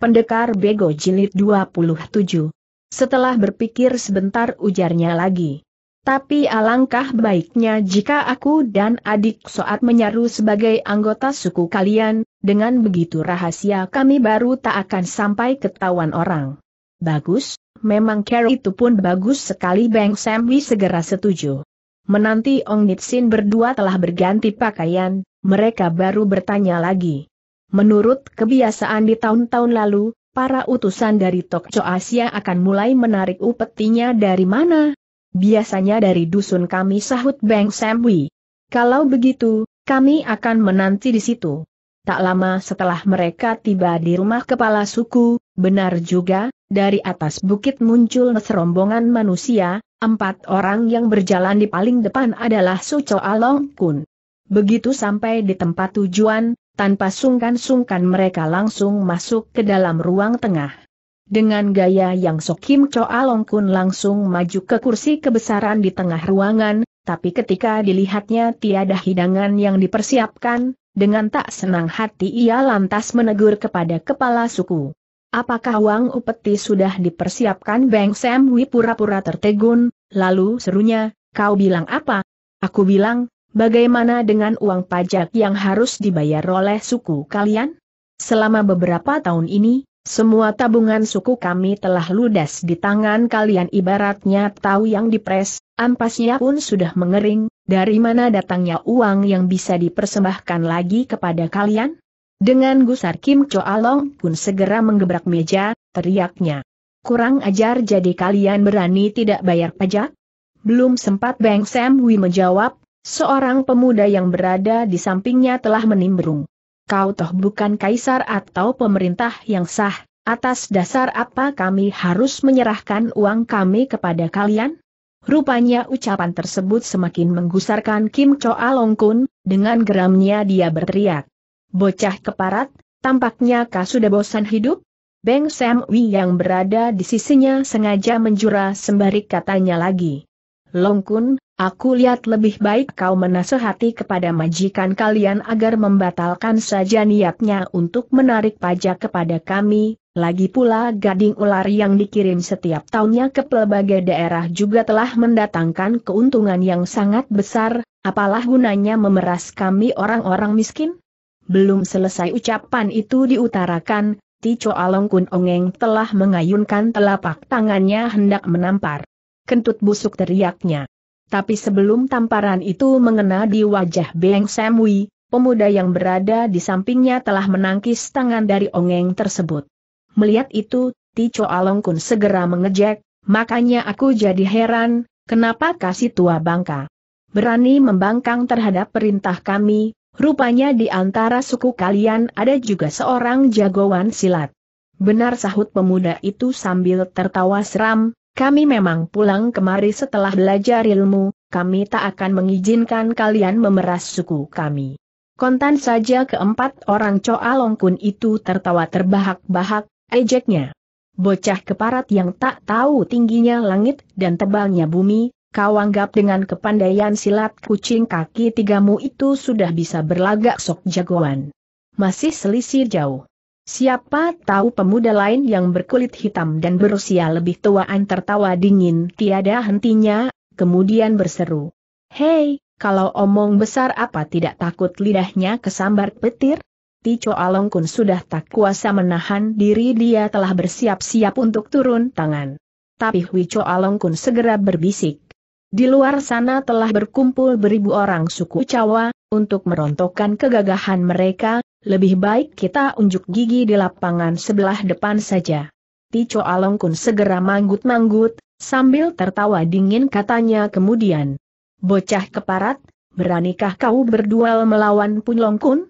Pendekar Bego Jilid 27. Setelah berpikir sebentar ujarnya lagi. Tapi alangkah baiknya jika aku dan adik Soat menyaru sebagai anggota suku kalian, dengan begitu rahasia kami baru tak akan sampai ketahuan orang. Bagus, memang care itu pun bagus sekali Bang Samwi segera setuju. Menanti Ong Nitsin berdua telah berganti pakaian, mereka baru bertanya lagi. Menurut kebiasaan di tahun-tahun lalu, para utusan dari Tokco Asia akan mulai menarik upetinya dari mana? Biasanya dari dusun kami sahut Beng Samwi. Kalau begitu, kami akan menanti di situ. Tak lama setelah mereka tiba di rumah kepala suku, benar juga, dari atas bukit muncul serombongan manusia, empat orang yang berjalan di paling depan adalah Suco Along Kun. Begitu sampai di tempat tujuan, tanpa sungkan-sungkan mereka langsung masuk ke dalam ruang tengah. Dengan gaya yang Sok Kim Choa Long Kun langsung maju ke kursi kebesaran di tengah ruangan, tapi ketika dilihatnya tiada hidangan yang dipersiapkan, dengan tak senang hati ia lantas menegur kepada kepala suku. Apakah Wang Upeti sudah dipersiapkan Beng Sam Wi pura-pura tertegun, lalu serunya, kau bilang apa? Aku bilang, Bagaimana dengan uang pajak yang harus dibayar oleh suku kalian? Selama beberapa tahun ini, semua tabungan suku kami telah ludes di tangan kalian ibaratnya tahu yang dipres, ampasnya pun sudah mengering, dari mana datangnya uang yang bisa dipersembahkan lagi kepada kalian? Dengan gusar Kim Cho Along pun segera menggebrak meja, teriaknya. Kurang ajar jadi kalian berani tidak bayar pajak? Belum sempat Beng Sam Wi menjawab, Seorang pemuda yang berada di sampingnya telah menimbrung. Kau toh bukan kaisar atau pemerintah yang sah, atas dasar apa kami harus menyerahkan uang kami kepada kalian? Rupanya ucapan tersebut semakin menggusarkan Kim Choa Long Kun, dengan geramnya dia berteriak. Bocah keparat, tampaknya kau sudah bosan hidup? Beng Sam Wi yang berada di sisinya sengaja menjura sembari katanya lagi. Long Kun, Aku lihat lebih baik kau menasehati kepada majikan kalian agar membatalkan saja niatnya untuk menarik pajak kepada kami, lagi pula gading ular yang dikirim setiap tahunnya ke pelbagai daerah juga telah mendatangkan keuntungan yang sangat besar, apalah gunanya memeras kami orang-orang miskin? Belum selesai ucapan itu diutarakan, Tico Along Kun Ongeng telah mengayunkan telapak tangannya hendak menampar. Kentut busuk teriaknya. Tapi sebelum tamparan itu mengena di wajah Beng Semwi, pemuda yang berada di sampingnya telah menangkis tangan dari ongeng tersebut. Melihat itu, Tico kun segera mengejek, makanya aku jadi heran, kenapa kasih tua bangka? Berani membangkang terhadap perintah kami, rupanya di antara suku kalian ada juga seorang jagoan silat. Benar sahut pemuda itu sambil tertawa seram, kami memang pulang kemari setelah belajar ilmu, kami tak akan mengizinkan kalian memeras suku kami. Kontan saja keempat orang coa Longkun itu tertawa terbahak-bahak, ejeknya. Bocah keparat yang tak tahu tingginya langit dan tebalnya bumi, kau anggap dengan kepandaian silat kucing kaki tigamu itu sudah bisa berlagak sok jagoan. Masih selisih jauh. Siapa tahu pemuda lain yang berkulit hitam dan berusia lebih tuaan tertawa dingin tiada hentinya, kemudian berseru. Hei, kalau omong besar apa tidak takut lidahnya kesambar petir? Tico Alongkun sudah tak kuasa menahan diri dia telah bersiap-siap untuk turun tangan. Tapi Cho Alongkun segera berbisik. Di luar sana telah berkumpul beribu orang suku Cawa, untuk merontokkan kegagahan mereka, lebih baik kita unjuk gigi di lapangan sebelah depan saja. Tico Alongkun segera manggut-manggut, sambil tertawa dingin katanya kemudian. Bocah keparat, beranikah kau berduel melawan Pun kun?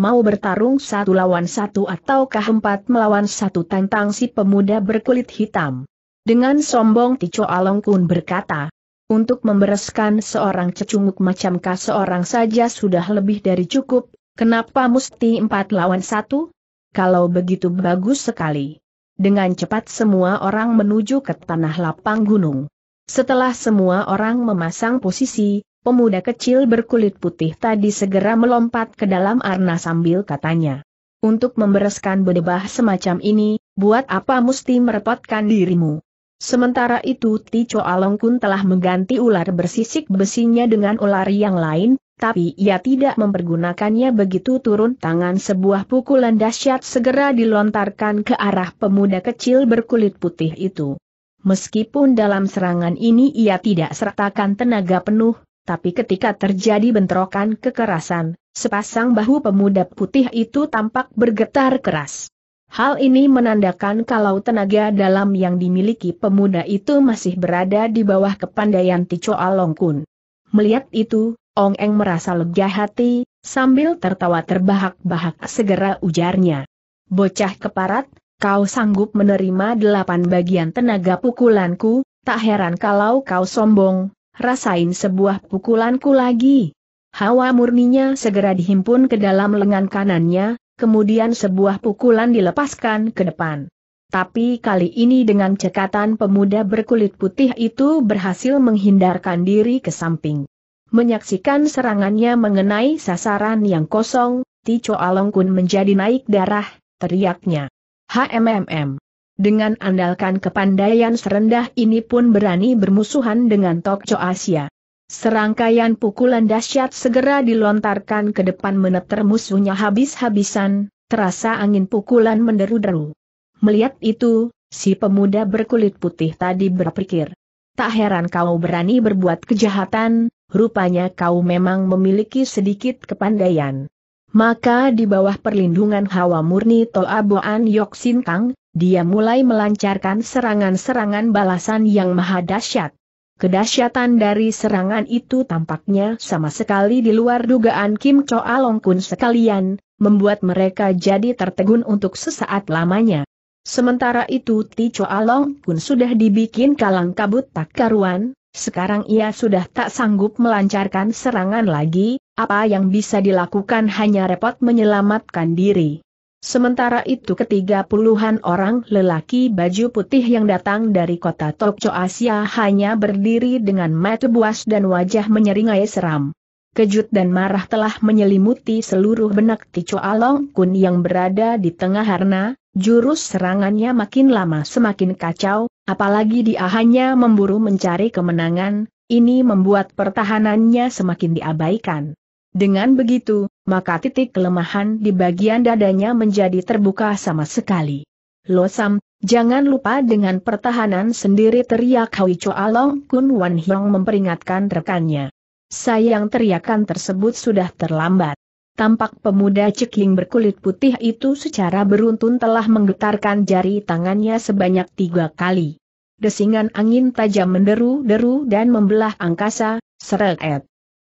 Mau bertarung satu lawan satu ataukah empat melawan satu tantang si pemuda berkulit hitam? Dengan sombong Tico Alongkun berkata, untuk membereskan seorang cecunguk macam kah seorang saja sudah lebih dari cukup, kenapa mesti empat lawan satu? Kalau begitu bagus sekali. Dengan cepat semua orang menuju ke tanah lapang gunung. Setelah semua orang memasang posisi, pemuda kecil berkulit putih tadi segera melompat ke dalam arna sambil katanya. Untuk membereskan bedebah semacam ini, buat apa mesti merepotkan dirimu? Sementara itu Tico Alongkun telah mengganti ular bersisik besinya dengan ular yang lain, tapi ia tidak mempergunakannya begitu turun tangan sebuah pukulan dahsyat segera dilontarkan ke arah pemuda kecil berkulit putih itu. Meskipun dalam serangan ini ia tidak sertakan tenaga penuh, tapi ketika terjadi bentrokan kekerasan, sepasang bahu pemuda putih itu tampak bergetar keras. Hal ini menandakan kalau tenaga dalam yang dimiliki pemuda itu masih berada di bawah kepandaian Tico Alongkun. Melihat itu, Ong Eng merasa lega hati, sambil tertawa terbahak-bahak segera ujarnya. Bocah keparat, kau sanggup menerima delapan bagian tenaga pukulanku, tak heran kalau kau sombong, rasain sebuah pukulanku lagi. Hawa murninya segera dihimpun ke dalam lengan kanannya, kemudian sebuah pukulan dilepaskan ke depan. Tapi kali ini dengan cekatan pemuda berkulit putih itu berhasil menghindarkan diri ke samping. Menyaksikan serangannya mengenai sasaran yang kosong, Tico Alongkun menjadi naik darah, teriaknya. HMMM. Dengan andalkan kepandaian serendah ini pun berani bermusuhan dengan Tokco Asia. Serangkaian pukulan dahsyat segera dilontarkan ke depan meneter musuhnya habis-habisan, terasa angin pukulan menderu-deru. Melihat itu, si pemuda berkulit putih tadi berpikir. Tak heran kau berani berbuat kejahatan, rupanya kau memang memiliki sedikit kepandaian. Maka di bawah perlindungan hawa murni Toa Boan Yoksin Kang, dia mulai melancarkan serangan-serangan balasan yang maha dahsyat. Kedahsyatan dari serangan itu tampaknya sama sekali di luar dugaan Kim Choa Longkun sekalian, membuat mereka jadi tertegun untuk sesaat lamanya. Sementara itu Ti Choa Longkun sudah dibikin kalang kabut tak karuan, sekarang ia sudah tak sanggup melancarkan serangan lagi, apa yang bisa dilakukan hanya repot menyelamatkan diri. Sementara itu ketiga puluhan orang lelaki baju putih yang datang dari kota Tokcho Asia hanya berdiri dengan mata buas dan wajah menyeringai seram. Kejut dan marah telah menyelimuti seluruh benak Ticho Along Kun yang berada di tengah harna, jurus serangannya makin lama semakin kacau, apalagi dia hanya memburu mencari kemenangan, ini membuat pertahanannya semakin diabaikan. Dengan begitu, maka titik kelemahan di bagian dadanya menjadi terbuka sama sekali. Losam, jangan lupa dengan pertahanan sendiri teriak Hui Choa Long Kun Wan Hyong memperingatkan rekannya. Sayang teriakan tersebut sudah terlambat. Tampak pemuda ceking berkulit putih itu secara beruntun telah menggetarkan jari tangannya sebanyak tiga kali. Desingan angin tajam menderu-deru dan membelah angkasa, seret,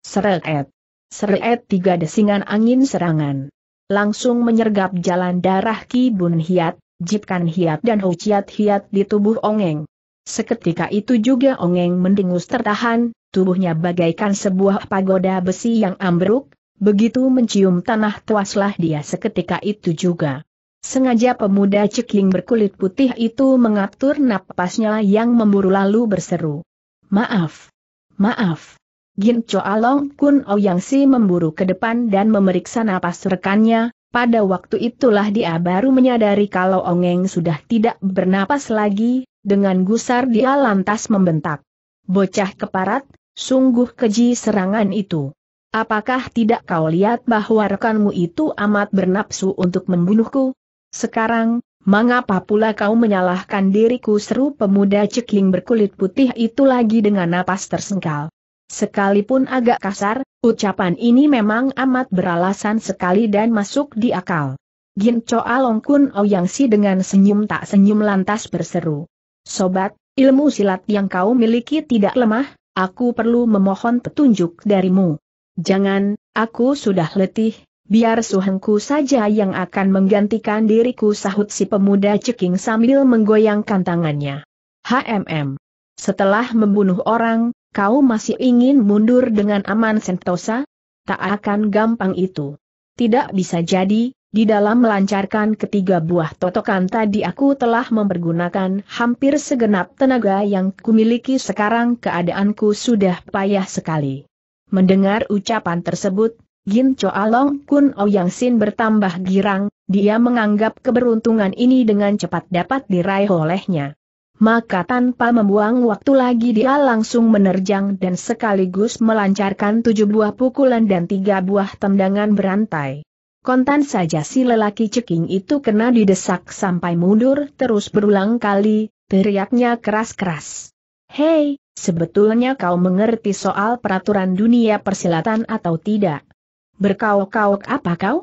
seret seret tiga desingan angin serangan. Langsung menyergap jalan darah Ki Bun Hiat, jipkan Kan Hiat dan Ho Chiat Hiat di tubuh Ongeng. Seketika itu juga Ongeng mendengus tertahan, tubuhnya bagaikan sebuah pagoda besi yang ambruk, begitu mencium tanah tuaslah dia seketika itu juga. Sengaja pemuda ceking berkulit putih itu mengatur napasnya yang memburu lalu berseru. Maaf. Maaf. Gin Choa Long Kun Ouyang Si memburu ke depan dan memeriksa napas rekannya, pada waktu itulah dia baru menyadari kalau Ongeng sudah tidak bernapas lagi, dengan gusar dia lantas membentak. Bocah keparat, sungguh keji serangan itu. Apakah tidak kau lihat bahwa rekanmu itu amat bernapsu untuk membunuhku? Sekarang, mengapa pula kau menyalahkan diriku seru pemuda cekling berkulit putih itu lagi dengan napas tersengkal. Sekalipun agak kasar, ucapan ini memang amat beralasan sekali dan masuk di akal. Gin Choa Long Kun Ouyang Si dengan senyum tak senyum lantas berseru. Sobat, ilmu silat yang kau miliki tidak lemah, aku perlu memohon petunjuk darimu. Jangan, aku sudah letih, Biar suhengku saja yang akan menggantikan diriku sahut si pemuda ceking sambil menggoyangkan tangannya. HMM. Setelah membunuh orang, Kau masih ingin mundur dengan aman sentosa? Tak akan gampang itu. Tidak bisa jadi, di dalam melancarkan ketiga buah totokan tadi aku telah mempergunakan hampir segenap tenaga yang kumiliki sekarang keadaanku sudah payah sekali. Mendengar ucapan tersebut, Gin Choa Along Kun Ouyang Sin bertambah girang, dia menganggap keberuntungan ini dengan cepat dapat diraih olehnya maka tanpa membuang waktu lagi dia langsung menerjang dan sekaligus melancarkan tujuh buah pukulan dan tiga buah tendangan berantai. Kontan saja si lelaki ceking itu kena didesak sampai mundur terus berulang kali, teriaknya keras-keras. Hei, sebetulnya kau mengerti soal peraturan dunia persilatan atau tidak? Berkau-kauk apa kau?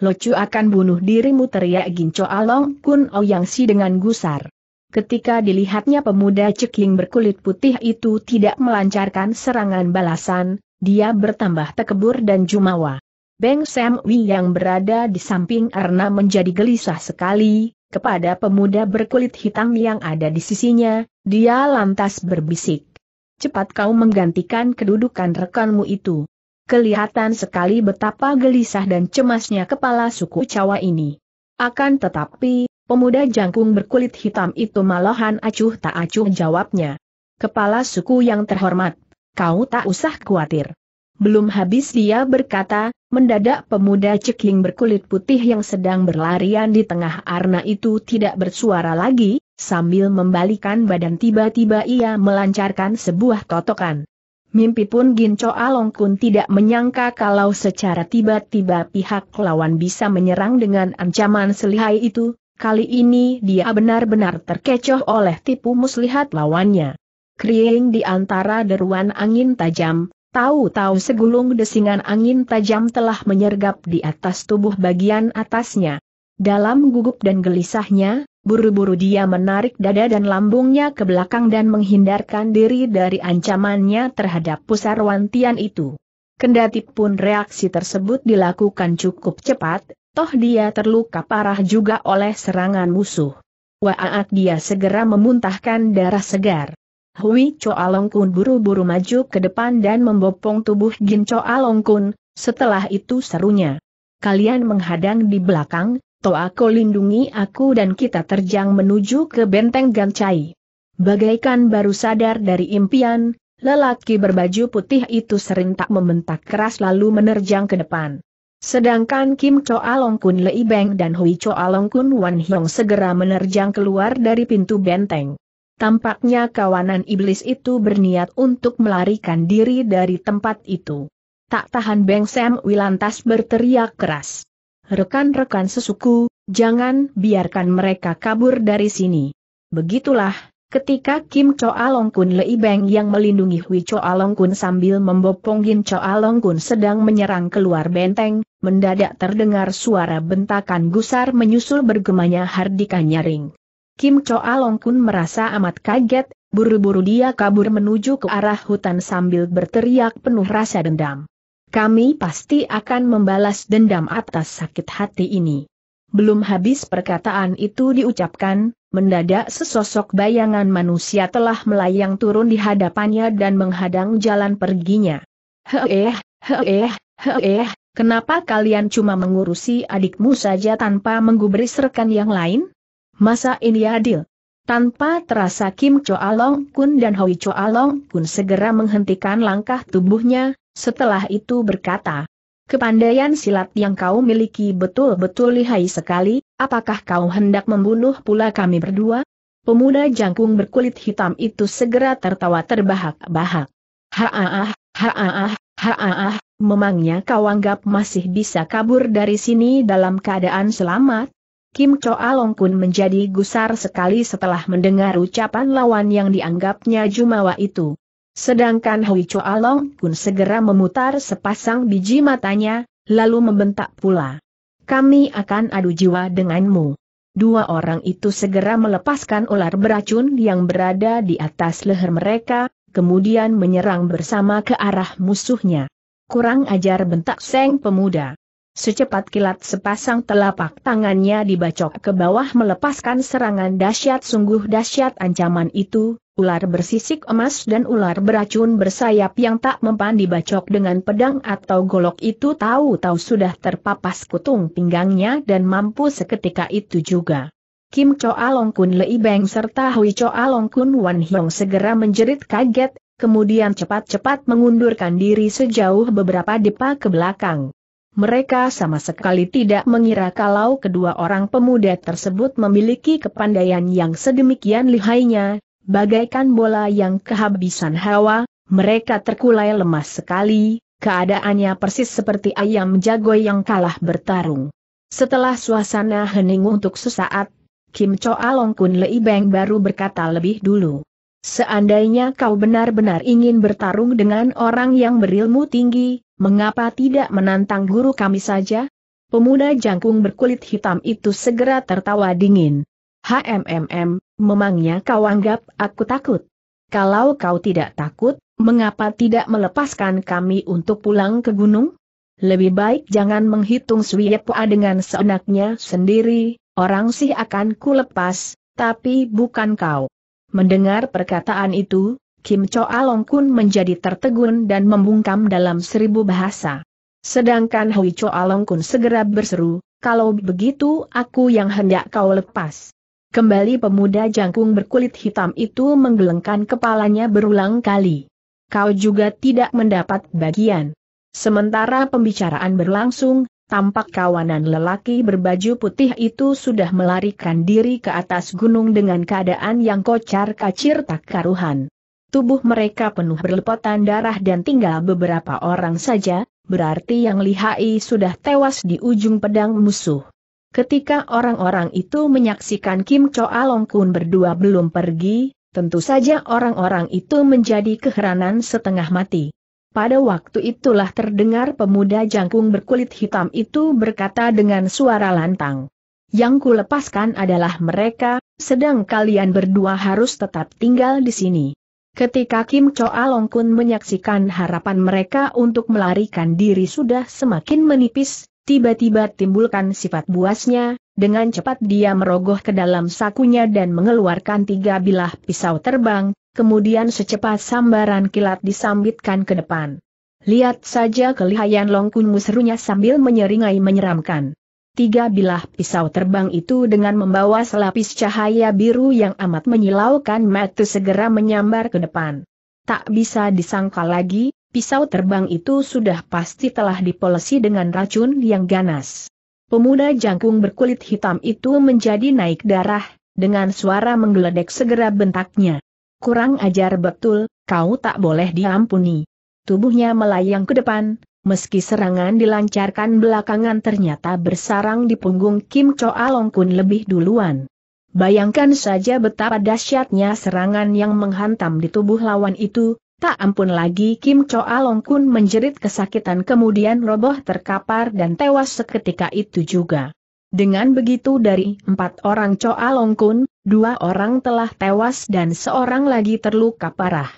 Locu akan bunuh dirimu teriak Ginco Along Kun Yang Si dengan gusar. Ketika dilihatnya pemuda cekling berkulit putih itu tidak melancarkan serangan balasan, dia bertambah tekebur dan jumawa. Beng Sam Wi yang berada di samping Arna menjadi gelisah sekali, kepada pemuda berkulit hitam yang ada di sisinya, dia lantas berbisik. Cepat kau menggantikan kedudukan rekanmu itu. Kelihatan sekali betapa gelisah dan cemasnya kepala suku Cawa ini. Akan tetapi, Pemuda jangkung berkulit hitam itu malahan acuh tak acuh jawabnya. Kepala suku yang terhormat, kau tak usah khawatir. Belum habis dia berkata, mendadak pemuda cekling berkulit putih yang sedang berlarian di tengah arna itu tidak bersuara lagi, sambil membalikan badan tiba-tiba ia melancarkan sebuah totokan. Mimpi pun Ginco Alongkun tidak menyangka kalau secara tiba-tiba pihak lawan bisa menyerang dengan ancaman selihai itu, Kali ini dia benar-benar terkecoh oleh tipu muslihat lawannya. Kering di antara deruan angin tajam, tahu-tahu segulung desingan angin tajam telah menyergap di atas tubuh bagian atasnya. Dalam gugup dan gelisahnya, buru-buru dia menarik dada dan lambungnya ke belakang dan menghindarkan diri dari ancamannya terhadap pusar wantian itu. Kendati pun reaksi tersebut dilakukan cukup cepat, Toh dia terluka parah juga oleh serangan musuh. Waat dia segera memuntahkan darah segar. Hui Choa Kun buru-buru maju ke depan dan membopong tubuh Gin Choa Kun, setelah itu serunya. Kalian menghadang di belakang, toh aku lindungi aku dan kita terjang menuju ke benteng Gancai. Bagaikan baru sadar dari impian, lelaki berbaju putih itu serentak membentak keras lalu menerjang ke depan. Sedangkan Kim Choa Long Kun Lei Beng dan Hui Choa Long Kun Wan Hiong segera menerjang keluar dari pintu benteng. Tampaknya kawanan iblis itu berniat untuk melarikan diri dari tempat itu. Tak tahan Beng Sam Wilantas berteriak keras. Rekan-rekan sesuku, jangan biarkan mereka kabur dari sini. Begitulah, ketika Kim Choa Long Kun Lei Beng yang melindungi Hui Choa Long Kun sambil membopong Hin Choa Long Kun sedang menyerang keluar benteng, mendadak terdengar suara bentakan gusar menyusul bergemanya Hardika nyaring. Kim Choa Long Kun merasa amat kaget, buru-buru dia kabur menuju ke arah hutan sambil berteriak penuh rasa dendam. Kami pasti akan membalas dendam atas sakit hati ini. Belum habis perkataan itu diucapkan, mendadak sesosok bayangan manusia telah melayang turun di hadapannya dan menghadang jalan perginya. Heeh, heeh, heeh, Kenapa kalian cuma mengurusi adikmu saja tanpa menggubris rekan yang lain? Masa ini adil? Tanpa terasa Kim Choa Long Kun dan Hoi Choa Long Kun segera menghentikan langkah tubuhnya, setelah itu berkata, Kepandaian silat yang kau miliki betul-betul lihai sekali, apakah kau hendak membunuh pula kami berdua? Pemuda jangkung berkulit hitam itu segera tertawa terbahak-bahak. Haaah, haaah, ah memangnya kau anggap masih bisa kabur dari sini dalam keadaan selamat? Kim Choa Long Kun menjadi gusar sekali setelah mendengar ucapan lawan yang dianggapnya Jumawa itu. Sedangkan Hui Choa Long Kun segera memutar sepasang biji matanya, lalu membentak pula. Kami akan adu jiwa denganmu. Dua orang itu segera melepaskan ular beracun yang berada di atas leher mereka, kemudian menyerang bersama ke arah musuhnya. Kurang ajar bentak Seng pemuda. Secepat kilat sepasang telapak tangannya dibacok ke bawah melepaskan serangan dahsyat sungguh dahsyat ancaman itu, ular bersisik emas dan ular beracun bersayap yang tak mempan dibacok dengan pedang atau golok itu tahu-tahu sudah terpapas kutung pinggangnya dan mampu seketika itu juga. Kim Choa Long Kun Lei Beng serta Hui Choa Long Kun Wan Hiong segera menjerit kaget, kemudian cepat-cepat mengundurkan diri sejauh beberapa depa ke belakang. Mereka sama sekali tidak mengira kalau kedua orang pemuda tersebut memiliki kepandaian yang sedemikian lihainya, bagaikan bola yang kehabisan hawa, mereka terkulai lemas sekali, keadaannya persis seperti ayam jago yang kalah bertarung. Setelah suasana hening untuk sesaat, Kim Choa Long Kun Lei Beng baru berkata lebih dulu. Seandainya kau benar-benar ingin bertarung dengan orang yang berilmu tinggi, mengapa tidak menantang guru kami saja? Pemuda jangkung berkulit hitam itu segera tertawa dingin. HMMM, memangnya kau anggap aku takut? Kalau kau tidak takut, mengapa tidak melepaskan kami untuk pulang ke gunung? Lebih baik jangan menghitung Suyepoa dengan seenaknya sendiri, orang sih akan kulepas, tapi bukan kau. Mendengar perkataan itu, Kim Cho Long Kun menjadi tertegun dan membungkam dalam seribu bahasa. Sedangkan Hui Cho Long Kun segera berseru, kalau begitu aku yang hendak kau lepas. Kembali pemuda jangkung berkulit hitam itu menggelengkan kepalanya berulang kali. Kau juga tidak mendapat bagian. Sementara pembicaraan berlangsung, tampak kawanan lelaki berbaju putih itu sudah melarikan diri ke atas gunung dengan keadaan yang kocar kacir tak karuhan. Tubuh mereka penuh berlepotan darah dan tinggal beberapa orang saja, berarti yang lihai sudah tewas di ujung pedang musuh. Ketika orang-orang itu menyaksikan Kim Choa Long Kun berdua belum pergi, tentu saja orang-orang itu menjadi keheranan setengah mati. Pada waktu itulah terdengar pemuda jangkung berkulit hitam itu berkata dengan suara lantang. Yang kulepaskan adalah mereka, sedang kalian berdua harus tetap tinggal di sini. Ketika Kim Choa Along Kun menyaksikan harapan mereka untuk melarikan diri sudah semakin menipis, tiba-tiba timbulkan sifat buasnya, dengan cepat dia merogoh ke dalam sakunya dan mengeluarkan tiga bilah pisau terbang, kemudian secepat sambaran kilat disambitkan ke depan. Lihat saja kelihayan Longkunmu serunya sambil menyeringai menyeramkan. Tiga bilah pisau terbang itu dengan membawa selapis cahaya biru yang amat menyilaukan mata segera menyambar ke depan. Tak bisa disangka lagi, pisau terbang itu sudah pasti telah dipolesi dengan racun yang ganas. Pemuda jangkung berkulit hitam itu menjadi naik darah, dengan suara menggeledek segera bentaknya. Kurang ajar betul, kau tak boleh diampuni. Tubuhnya melayang ke depan, meski serangan dilancarkan belakangan ternyata bersarang di punggung Kim Choa Long Kun lebih duluan. Bayangkan saja betapa dahsyatnya serangan yang menghantam di tubuh lawan itu, Tak ampun lagi Kim Choa Long Kun menjerit kesakitan kemudian roboh terkapar dan tewas seketika itu juga. Dengan begitu dari empat orang Choa Long Kun, dua orang telah tewas dan seorang lagi terluka parah.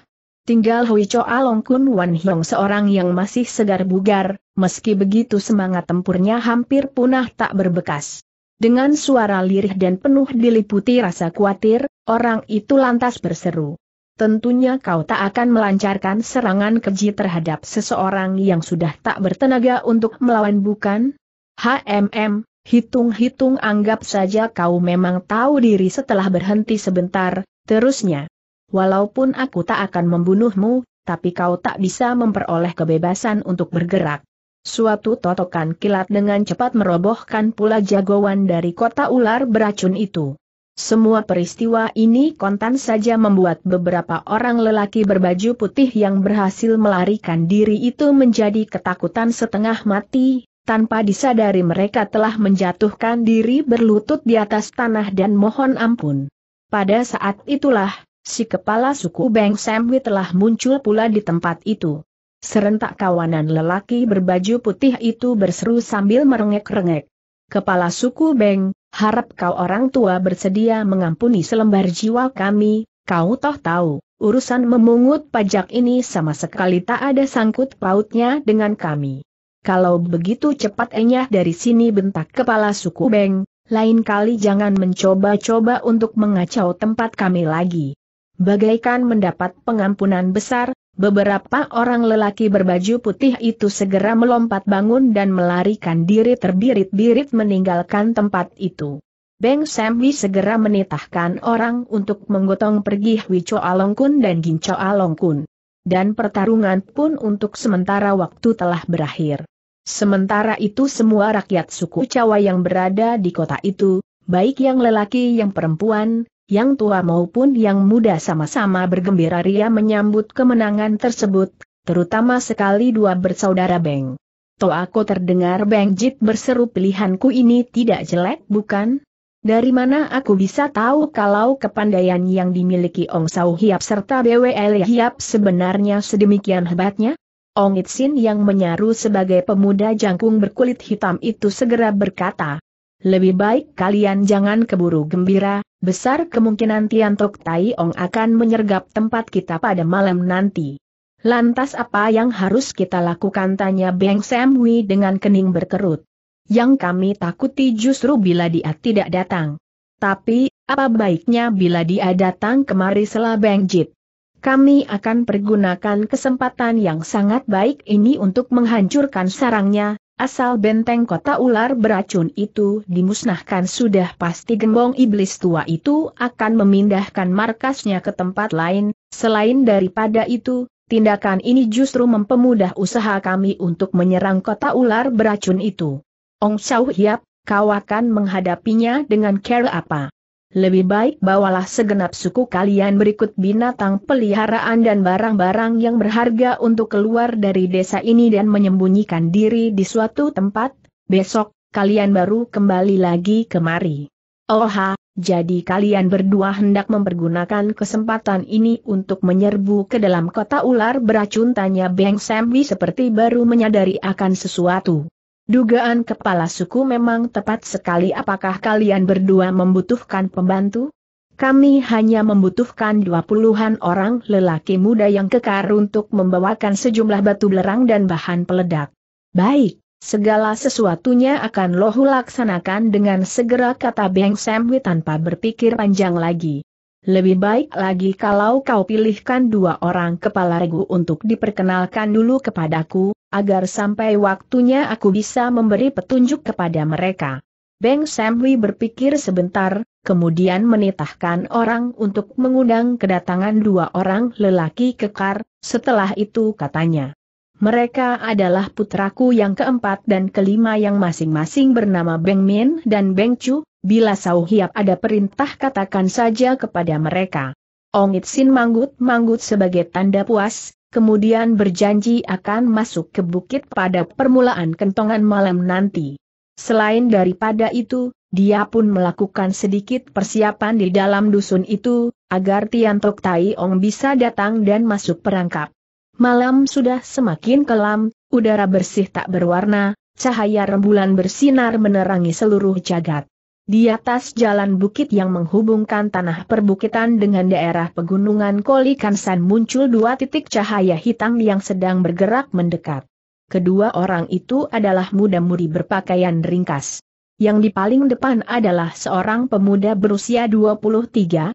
Tinggal Hui Choa Long Kun Wan Hiong seorang yang masih segar bugar, meski begitu semangat tempurnya hampir punah tak berbekas. Dengan suara lirih dan penuh diliputi rasa khawatir, orang itu lantas berseru tentunya kau tak akan melancarkan serangan keji terhadap seseorang yang sudah tak bertenaga untuk melawan bukan? HMM, hitung-hitung anggap saja kau memang tahu diri setelah berhenti sebentar, terusnya. Walaupun aku tak akan membunuhmu, tapi kau tak bisa memperoleh kebebasan untuk bergerak. Suatu totokan kilat dengan cepat merobohkan pula jagoan dari kota ular beracun itu. Semua peristiwa ini kontan saja membuat beberapa orang lelaki berbaju putih yang berhasil melarikan diri itu menjadi ketakutan setengah mati, tanpa disadari mereka telah menjatuhkan diri berlutut di atas tanah dan mohon ampun. Pada saat itulah, si kepala suku Beng Samwi telah muncul pula di tempat itu. Serentak kawanan lelaki berbaju putih itu berseru sambil merengek-rengek. Kepala suku Beng, harap kau orang tua bersedia mengampuni selembar jiwa kami, kau toh tahu, urusan memungut pajak ini sama sekali tak ada sangkut pautnya dengan kami. Kalau begitu cepat enyah dari sini bentak kepala suku Beng, lain kali jangan mencoba-coba untuk mengacau tempat kami lagi. Bagaikan mendapat pengampunan besar, Beberapa orang lelaki berbaju putih itu segera melompat bangun dan melarikan diri terbirit-birit meninggalkan tempat itu. Beng Samwi segera menitahkan orang untuk menggotong pergi Hwi Cho Alongkun dan Gin Alongkun. Dan pertarungan pun untuk sementara waktu telah berakhir. Sementara itu semua rakyat suku Cawa yang berada di kota itu, baik yang lelaki yang perempuan, yang tua maupun yang muda sama-sama bergembira ria menyambut kemenangan tersebut, terutama sekali dua bersaudara Beng. aku terdengar Beng Jit berseru pilihanku ini tidak jelek bukan? Dari mana aku bisa tahu kalau kepandaian yang dimiliki Ong Sau Hiap serta BWL Hiap sebenarnya sedemikian hebatnya? Ong Itsin yang menyaru sebagai pemuda jangkung berkulit hitam itu segera berkata, lebih baik kalian jangan keburu gembira, besar kemungkinan Tai Ong akan menyergap tempat kita pada malam nanti. Lantas apa yang harus kita lakukan tanya Beng Samwi dengan kening berkerut. Yang kami takuti justru bila dia tidak datang. Tapi, apa baiknya bila dia datang kemari selah Beng Jit? Kami akan pergunakan kesempatan yang sangat baik ini untuk menghancurkan sarangnya, Asal benteng kota ular beracun itu dimusnahkan sudah pasti gembong iblis tua itu akan memindahkan markasnya ke tempat lain, selain daripada itu, tindakan ini justru mempermudah usaha kami untuk menyerang kota ular beracun itu. Ong Chow Hiap, kau akan menghadapinya dengan cara apa? lebih baik bawalah segenap suku kalian berikut binatang peliharaan dan barang-barang yang berharga untuk keluar dari desa ini dan menyembunyikan diri di suatu tempat, besok, kalian baru kembali lagi kemari. Oha, jadi kalian berdua hendak mempergunakan kesempatan ini untuk menyerbu ke dalam kota ular beracun tanya Beng Sambi seperti baru menyadari akan sesuatu. Dugaan kepala suku memang tepat sekali apakah kalian berdua membutuhkan pembantu? Kami hanya membutuhkan dua puluhan orang lelaki muda yang kekar untuk membawakan sejumlah batu belerang dan bahan peledak. Baik, segala sesuatunya akan lohu laksanakan dengan segera kata Beng Semwi tanpa berpikir panjang lagi. Lebih baik lagi kalau kau pilihkan dua orang kepala regu untuk diperkenalkan dulu kepadaku, agar sampai waktunya aku bisa memberi petunjuk kepada mereka. Beng Samwi berpikir sebentar, kemudian menitahkan orang untuk mengundang kedatangan dua orang lelaki kekar, setelah itu katanya. Mereka adalah putraku yang keempat dan kelima yang masing-masing bernama Beng Min dan Beng Chu, bila Sau Hiap ada perintah katakan saja kepada mereka. Ongit Sin manggut-manggut sebagai tanda puas, kemudian berjanji akan masuk ke bukit pada permulaan kentongan malam nanti. Selain daripada itu, dia pun melakukan sedikit persiapan di dalam dusun itu, agar Tian Tok Tai Ong bisa datang dan masuk perangkap. Malam sudah semakin kelam, udara bersih tak berwarna, cahaya rembulan bersinar menerangi seluruh jagat. Di atas jalan bukit yang menghubungkan tanah perbukitan dengan daerah pegunungan Koli Kansan muncul dua titik cahaya hitam yang sedang bergerak mendekat. Kedua orang itu adalah muda muri berpakaian ringkas. Yang di paling depan adalah seorang pemuda berusia 23, 4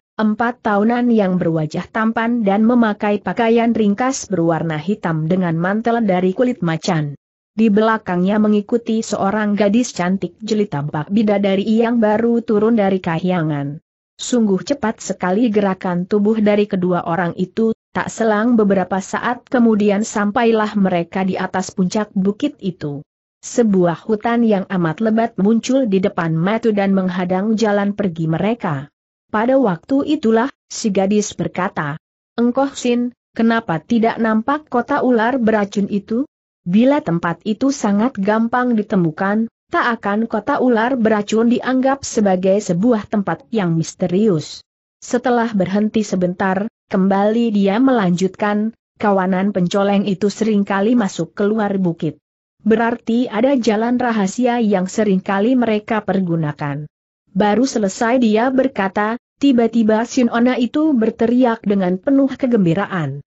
tahunan yang berwajah tampan dan memakai pakaian ringkas berwarna hitam dengan mantel dari kulit macan. Di belakangnya mengikuti seorang gadis cantik jeli tampak bidadari yang baru turun dari kahyangan. Sungguh cepat sekali gerakan tubuh dari kedua orang itu, tak selang beberapa saat kemudian sampailah mereka di atas puncak bukit itu. Sebuah hutan yang amat lebat muncul di depan Matu dan menghadang jalan pergi mereka. Pada waktu itulah, si gadis berkata, Engkoh Sin, kenapa tidak nampak kota ular beracun itu? Bila tempat itu sangat gampang ditemukan, tak akan kota ular beracun dianggap sebagai sebuah tempat yang misterius. Setelah berhenti sebentar, kembali dia melanjutkan, kawanan pencoleng itu seringkali masuk keluar bukit. Berarti ada jalan rahasia yang seringkali mereka pergunakan. Baru selesai dia berkata, Tiba-tiba Sinona itu berteriak dengan penuh kegembiraan.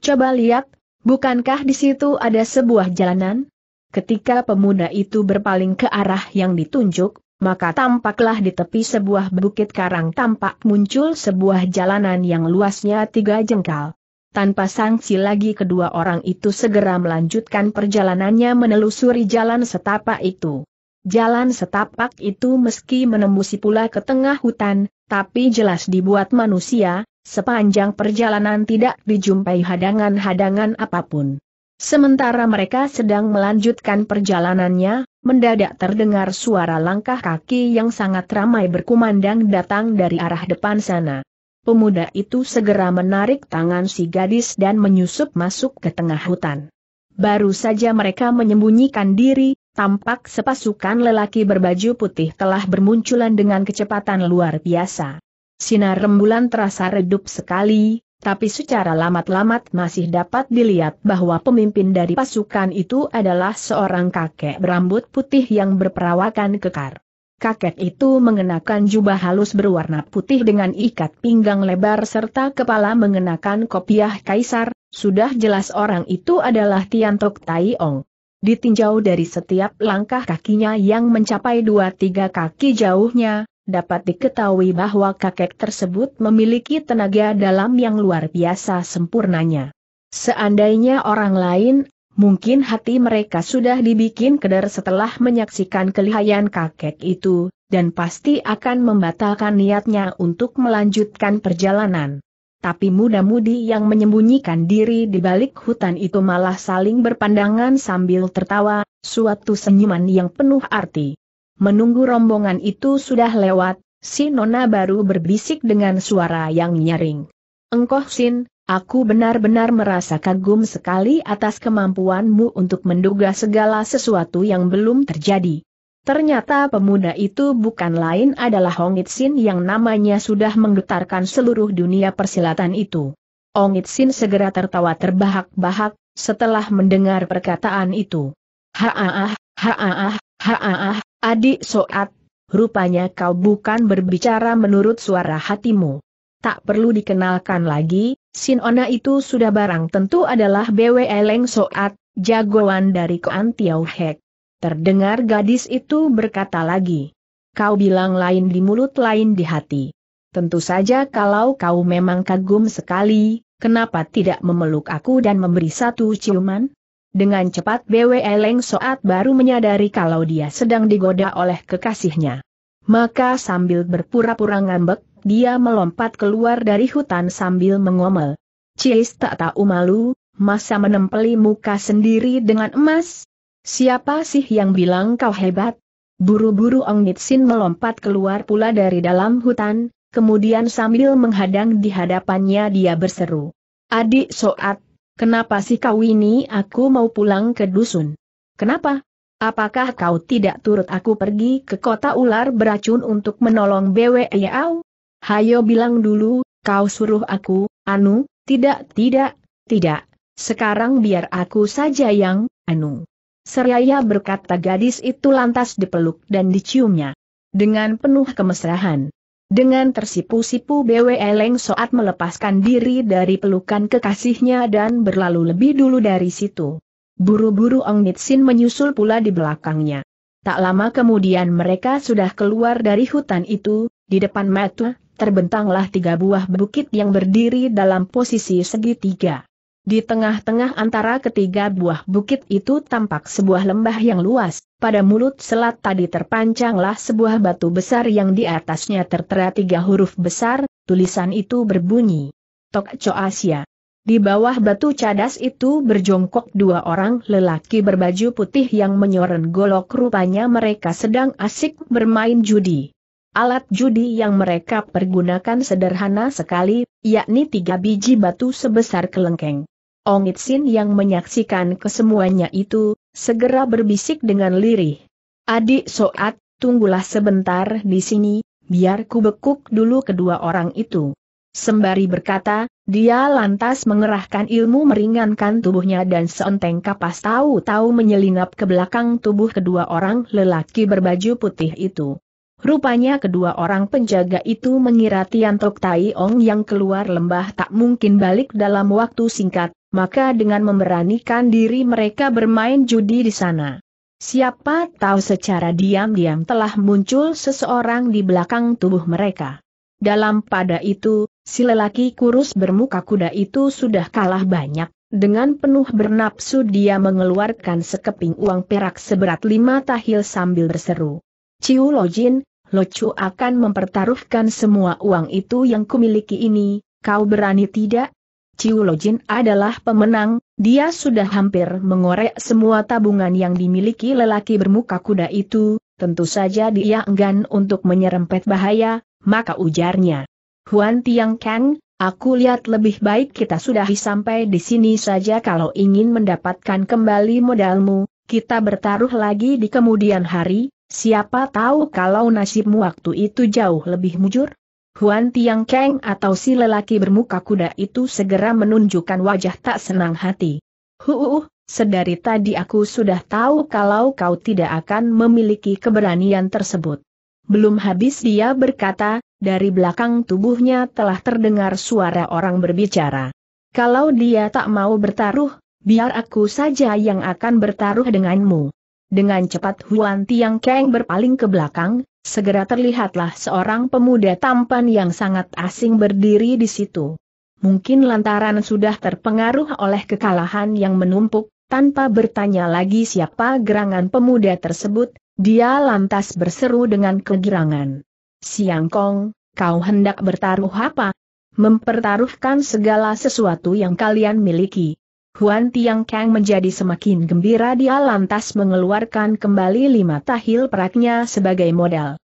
Coba lihat, Bukankah di situ ada sebuah jalanan? Ketika pemuda itu berpaling ke arah yang ditunjuk, maka tampaklah di tepi sebuah bukit karang tampak muncul sebuah jalanan yang luasnya tiga jengkal. Tanpa sangsi lagi kedua orang itu segera melanjutkan perjalanannya menelusuri jalan setapak itu. Jalan setapak itu meski menembusi pula ke tengah hutan, tapi jelas dibuat manusia, Sepanjang perjalanan tidak dijumpai hadangan-hadangan apapun. Sementara mereka sedang melanjutkan perjalanannya, mendadak terdengar suara langkah kaki yang sangat ramai berkumandang datang dari arah depan sana. Pemuda itu segera menarik tangan si gadis dan menyusup masuk ke tengah hutan. Baru saja mereka menyembunyikan diri, tampak sepasukan lelaki berbaju putih telah bermunculan dengan kecepatan luar biasa. Sinar rembulan terasa redup sekali, tapi secara lamat-lamat masih dapat dilihat bahwa pemimpin dari pasukan itu adalah seorang kakek berambut putih yang berperawakan kekar. Kakek itu mengenakan jubah halus berwarna putih dengan ikat pinggang lebar serta kepala mengenakan kopiah kaisar, sudah jelas orang itu adalah Tiantok Taiong. Ditinjau dari setiap langkah kakinya yang mencapai dua tiga kaki jauhnya, dapat diketahui bahwa kakek tersebut memiliki tenaga dalam yang luar biasa sempurnanya. Seandainya orang lain, mungkin hati mereka sudah dibikin keder setelah menyaksikan kelihayan kakek itu, dan pasti akan membatalkan niatnya untuk melanjutkan perjalanan. Tapi muda-mudi yang menyembunyikan diri di balik hutan itu malah saling berpandangan sambil tertawa, suatu senyuman yang penuh arti. Menunggu rombongan itu sudah lewat, si Nona baru berbisik dengan suara yang nyaring. Engkoh Sin, aku benar-benar merasa kagum sekali atas kemampuanmu untuk menduga segala sesuatu yang belum terjadi. Ternyata pemuda itu bukan lain adalah Hong Sin yang namanya sudah menggetarkan seluruh dunia persilatan itu. Ong Sin segera tertawa terbahak-bahak setelah mendengar perkataan itu. Haaah, haaah, haaah, Adik Soat, rupanya kau bukan berbicara menurut suara hatimu. Tak perlu dikenalkan lagi, Sinona itu sudah barang tentu adalah BW Eleng Soat, jagoan dari Koan Tiau Terdengar gadis itu berkata lagi. Kau bilang lain di mulut lain di hati. Tentu saja kalau kau memang kagum sekali, kenapa tidak memeluk aku dan memberi satu ciuman? Dengan cepat BW Leng Soat baru menyadari kalau dia sedang digoda oleh kekasihnya. Maka sambil berpura-pura ngambek, dia melompat keluar dari hutan sambil mengomel. Cis tak tahu malu, masa menempeli muka sendiri dengan emas? Siapa sih yang bilang kau hebat? Buru-buru Ong Nitsin melompat keluar pula dari dalam hutan, kemudian sambil menghadang di hadapannya dia berseru. Adik Soat, Kenapa sih kau ini aku mau pulang ke dusun? Kenapa? Apakah kau tidak turut aku pergi ke kota ular beracun untuk menolong BWEAU? Hayo bilang dulu, kau suruh aku, Anu, tidak tidak, tidak, sekarang biar aku saja yang, Anu. Seraya berkata gadis itu lantas dipeluk dan diciumnya. Dengan penuh kemesrahan. Dengan tersipu-sipu BW Eleng Soat melepaskan diri dari pelukan kekasihnya dan berlalu lebih dulu dari situ. Buru-buru Ong Nitsin menyusul pula di belakangnya. Tak lama kemudian mereka sudah keluar dari hutan itu, di depan mata, terbentanglah tiga buah bukit yang berdiri dalam posisi segitiga. Di tengah-tengah antara ketiga buah bukit itu tampak sebuah lembah yang luas, pada mulut selat tadi terpancanglah sebuah batu besar yang di atasnya tertera tiga huruf besar, tulisan itu berbunyi. Tok Cho Asia. Di bawah batu cadas itu berjongkok dua orang lelaki berbaju putih yang menyoren golok rupanya mereka sedang asik bermain judi. Alat judi yang mereka pergunakan sederhana sekali, yakni tiga biji batu sebesar kelengkeng. Ong Sin yang menyaksikan kesemuanya itu, segera berbisik dengan lirih. Adik Soat, tunggulah sebentar di sini, biar ku bekuk dulu kedua orang itu. Sembari berkata, dia lantas mengerahkan ilmu meringankan tubuhnya dan seonteng kapas tahu-tahu menyelinap ke belakang tubuh kedua orang lelaki berbaju putih itu. Rupanya kedua orang penjaga itu mengira Tian Tok Tai Ong yang keluar lembah tak mungkin balik dalam waktu singkat, maka dengan memberanikan diri mereka bermain judi di sana. Siapa tahu secara diam-diam telah muncul seseorang di belakang tubuh mereka. Dalam pada itu, si lelaki kurus bermuka kuda itu sudah kalah banyak. Dengan penuh bernapsu dia mengeluarkan sekeping uang perak seberat lima tahil sambil berseru. Ciu Lojin, Locu akan mempertaruhkan semua uang itu yang kumiliki ini, kau berani tidak? Ciu Ciulojin adalah pemenang, dia sudah hampir mengorek semua tabungan yang dimiliki lelaki bermuka kuda itu, tentu saja dia enggan untuk menyerempet bahaya, maka ujarnya. Huan Tiang Kang, aku lihat lebih baik kita sudahi sampai di sini saja kalau ingin mendapatkan kembali modalmu, kita bertaruh lagi di kemudian hari, siapa tahu kalau nasibmu waktu itu jauh lebih mujur? Huan Tiang Kang atau si lelaki bermuka kuda itu segera menunjukkan wajah tak senang hati. Huuuh, sedari tadi aku sudah tahu kalau kau tidak akan memiliki keberanian tersebut. Belum habis dia berkata, dari belakang tubuhnya telah terdengar suara orang berbicara. Kalau dia tak mau bertaruh, biar aku saja yang akan bertaruh denganmu. Dengan cepat Huan Tiang Keng berpaling ke belakang, segera terlihatlah seorang pemuda tampan yang sangat asing berdiri di situ. Mungkin lantaran sudah terpengaruh oleh kekalahan yang menumpuk, tanpa bertanya lagi siapa gerangan pemuda tersebut, dia lantas berseru dengan kegirangan. Siang Kong, kau hendak bertaruh apa? Mempertaruhkan segala sesuatu yang kalian miliki. Huan Tiang Kang menjadi semakin gembira dia lantas mengeluarkan kembali lima tahil peraknya sebagai modal.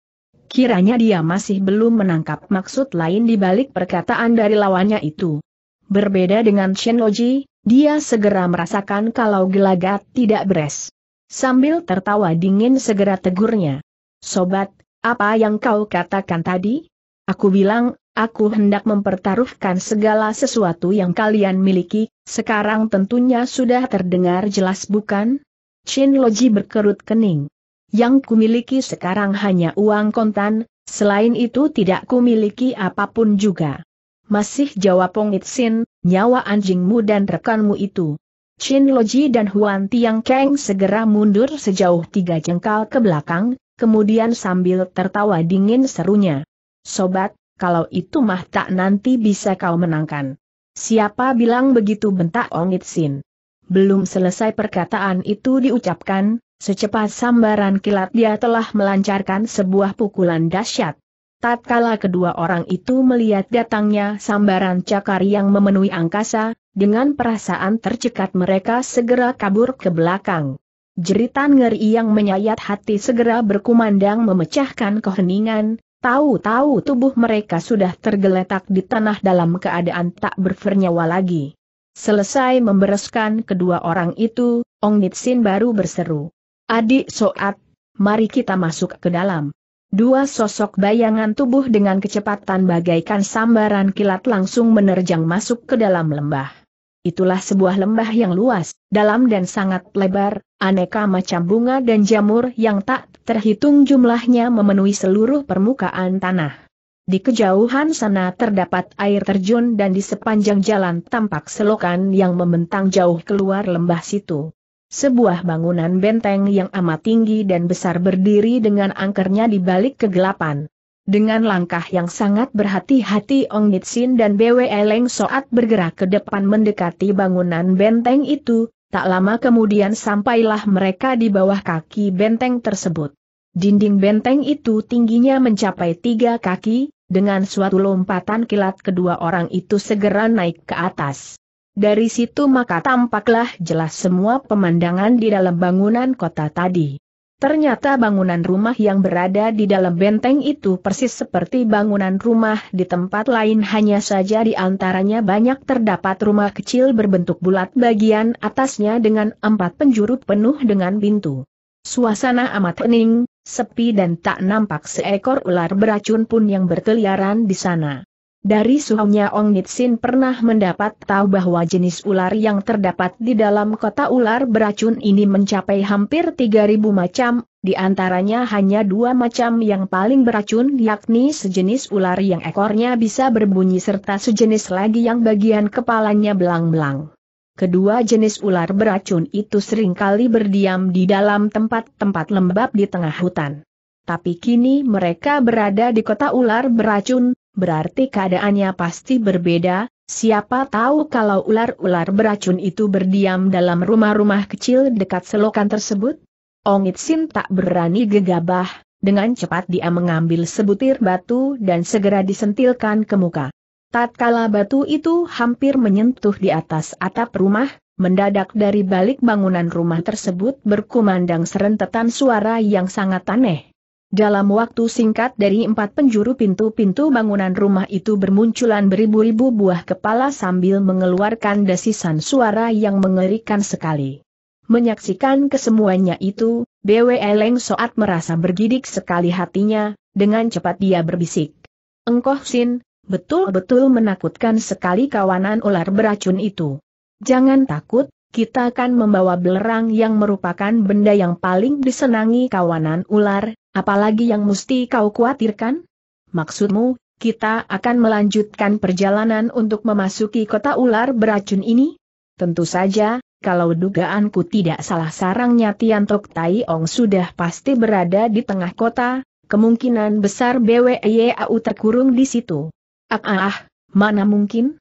Kiranya dia masih belum menangkap maksud lain di balik perkataan dari lawannya itu. Berbeda dengan Shen Loji, dia segera merasakan kalau gelagat tidak beres. Sambil tertawa dingin segera tegurnya. Sobat, apa yang kau katakan tadi? Aku bilang, Aku hendak mempertaruhkan segala sesuatu yang kalian miliki, sekarang tentunya sudah terdengar jelas bukan? Chin Loji berkerut kening. Yang kumiliki sekarang hanya uang kontan, selain itu tidak kumiliki apapun juga. Masih jawab Pong Itsin, nyawa anjingmu dan rekanmu itu. Chin Loji dan Huan Tiang Kang segera mundur sejauh tiga jengkal ke belakang, kemudian sambil tertawa dingin serunya. Sobat, kalau itu mah tak nanti bisa kau menangkan. Siapa bilang begitu bentak Ongit Sin? Belum selesai perkataan itu diucapkan, secepat sambaran kilat dia telah melancarkan sebuah pukulan dahsyat. Tatkala kedua orang itu melihat datangnya sambaran cakar yang memenuhi angkasa, dengan perasaan tercekat mereka segera kabur ke belakang. Jeritan ngeri yang menyayat hati segera berkumandang memecahkan keheningan, Tahu-tahu tubuh mereka sudah tergeletak di tanah dalam keadaan tak bernyawa lagi. Selesai membereskan kedua orang itu, Ong Nitsin baru berseru. Adik Soat, mari kita masuk ke dalam. Dua sosok bayangan tubuh dengan kecepatan bagaikan sambaran kilat langsung menerjang masuk ke dalam lembah itulah sebuah lembah yang luas, dalam dan sangat lebar, aneka macam bunga dan jamur yang tak terhitung jumlahnya memenuhi seluruh permukaan tanah. Di kejauhan sana terdapat air terjun dan di sepanjang jalan tampak selokan yang membentang jauh keluar lembah situ. Sebuah bangunan benteng yang amat tinggi dan besar berdiri dengan angkernya di balik kegelapan. Dengan langkah yang sangat berhati-hati Ong Nitsin dan Bwe Leng Soat bergerak ke depan mendekati bangunan benteng itu, tak lama kemudian sampailah mereka di bawah kaki benteng tersebut. Dinding benteng itu tingginya mencapai tiga kaki, dengan suatu lompatan kilat kedua orang itu segera naik ke atas. Dari situ maka tampaklah jelas semua pemandangan di dalam bangunan kota tadi. Ternyata bangunan rumah yang berada di dalam benteng itu persis seperti bangunan rumah di tempat lain hanya saja di antaranya banyak terdapat rumah kecil berbentuk bulat bagian atasnya dengan empat penjuru penuh dengan pintu. Suasana amat hening, sepi dan tak nampak seekor ular beracun pun yang berkeliaran di sana. Dari suhunya Ong Nitsin pernah mendapat tahu bahwa jenis ular yang terdapat di dalam kota ular beracun ini mencapai hampir 3.000 macam, di antaranya hanya dua macam yang paling beracun yakni sejenis ular yang ekornya bisa berbunyi serta sejenis lagi yang bagian kepalanya belang-belang. Kedua jenis ular beracun itu seringkali berdiam di dalam tempat-tempat lembab di tengah hutan. Tapi kini mereka berada di kota ular beracun, berarti keadaannya pasti berbeda, siapa tahu kalau ular-ular beracun itu berdiam dalam rumah-rumah kecil dekat selokan tersebut? Ongit Sin tak berani gegabah, dengan cepat dia mengambil sebutir batu dan segera disentilkan ke muka. Tatkala batu itu hampir menyentuh di atas atap rumah, mendadak dari balik bangunan rumah tersebut berkumandang serentetan suara yang sangat aneh. Dalam waktu singkat dari empat penjuru pintu-pintu bangunan rumah itu bermunculan beribu-ribu buah kepala sambil mengeluarkan desisan suara yang mengerikan sekali. Menyaksikan kesemuanya itu, BW Eleng Soat merasa bergidik sekali hatinya, dengan cepat dia berbisik. Engkoh Sin, betul-betul menakutkan sekali kawanan ular beracun itu. Jangan takut, kita akan membawa belerang yang merupakan benda yang paling disenangi kawanan ular, apalagi yang mesti kau khawatirkan? Maksudmu, kita akan melanjutkan perjalanan untuk memasuki kota ular beracun ini? Tentu saja, kalau dugaanku tidak salah sarangnya Tiantok Taiong sudah pasti berada di tengah kota, kemungkinan besar BWYAU e terkurung di situ. Ah ah ah, mana mungkin?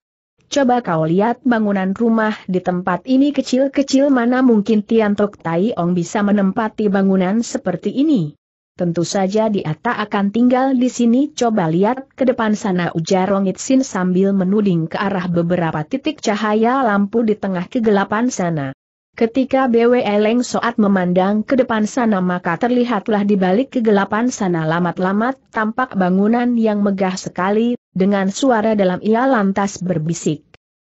Coba kau lihat bangunan rumah di tempat ini kecil-kecil mana mungkin Tian Tai Ong bisa menempati bangunan seperti ini. Tentu saja dia tak akan tinggal di sini coba lihat ke depan sana ujar Rongit Sin sambil menuding ke arah beberapa titik cahaya lampu di tengah kegelapan sana. Ketika BW Eleng Soat memandang ke depan sana maka terlihatlah di balik kegelapan sana lamat-lamat tampak bangunan yang megah sekali, dengan suara dalam ia lantas berbisik.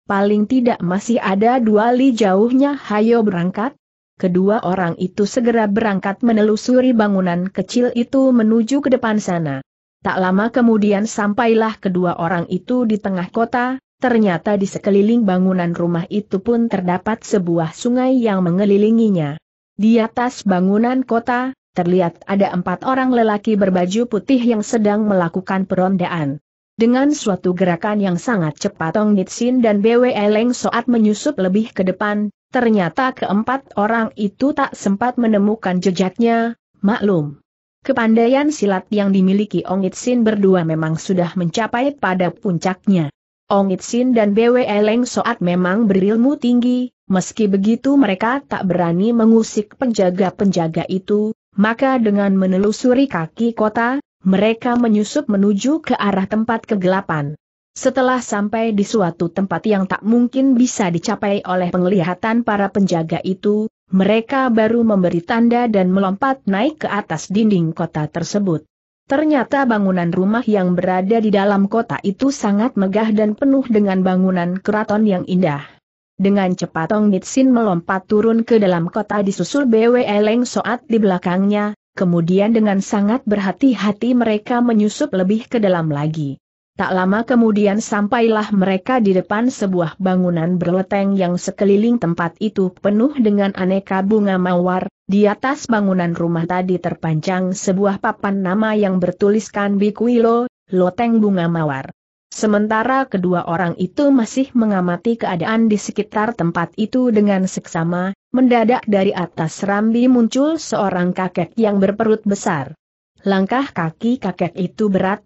Paling tidak masih ada dua li jauhnya hayo berangkat. Kedua orang itu segera berangkat menelusuri bangunan kecil itu menuju ke depan sana. Tak lama kemudian sampailah kedua orang itu di tengah kota, Ternyata di sekeliling bangunan rumah itu pun terdapat sebuah sungai yang mengelilinginya. Di atas bangunan kota, terlihat ada empat orang lelaki berbaju putih yang sedang melakukan perondaan. Dengan suatu gerakan yang sangat cepat Ong Nitsin dan BW Eleng Soat menyusup lebih ke depan, ternyata keempat orang itu tak sempat menemukan jejaknya, maklum. Kepandaian silat yang dimiliki Ong Nitsin berdua memang sudah mencapai pada puncaknya. Ongitsin dan BW Leng Soat memang berilmu tinggi, meski begitu mereka tak berani mengusik penjaga-penjaga itu, maka dengan menelusuri kaki kota, mereka menyusup menuju ke arah tempat kegelapan. Setelah sampai di suatu tempat yang tak mungkin bisa dicapai oleh penglihatan para penjaga itu, mereka baru memberi tanda dan melompat naik ke atas dinding kota tersebut. Ternyata bangunan rumah yang berada di dalam kota itu sangat megah dan penuh dengan bangunan keraton yang indah. Dengan cepat Tong Nitsin melompat turun ke dalam kota disusul BW Eleng Soat di belakangnya, kemudian dengan sangat berhati-hati mereka menyusup lebih ke dalam lagi. Tak lama kemudian sampailah mereka di depan sebuah bangunan berleteng yang sekeliling tempat itu penuh dengan aneka bunga mawar. Di atas bangunan rumah tadi terpanjang sebuah papan nama yang bertuliskan Bikwilo, Loteng Bunga Mawar. Sementara kedua orang itu masih mengamati keadaan di sekitar tempat itu dengan seksama, mendadak dari atas rambi muncul seorang kakek yang berperut besar. Langkah kaki kakek itu berat,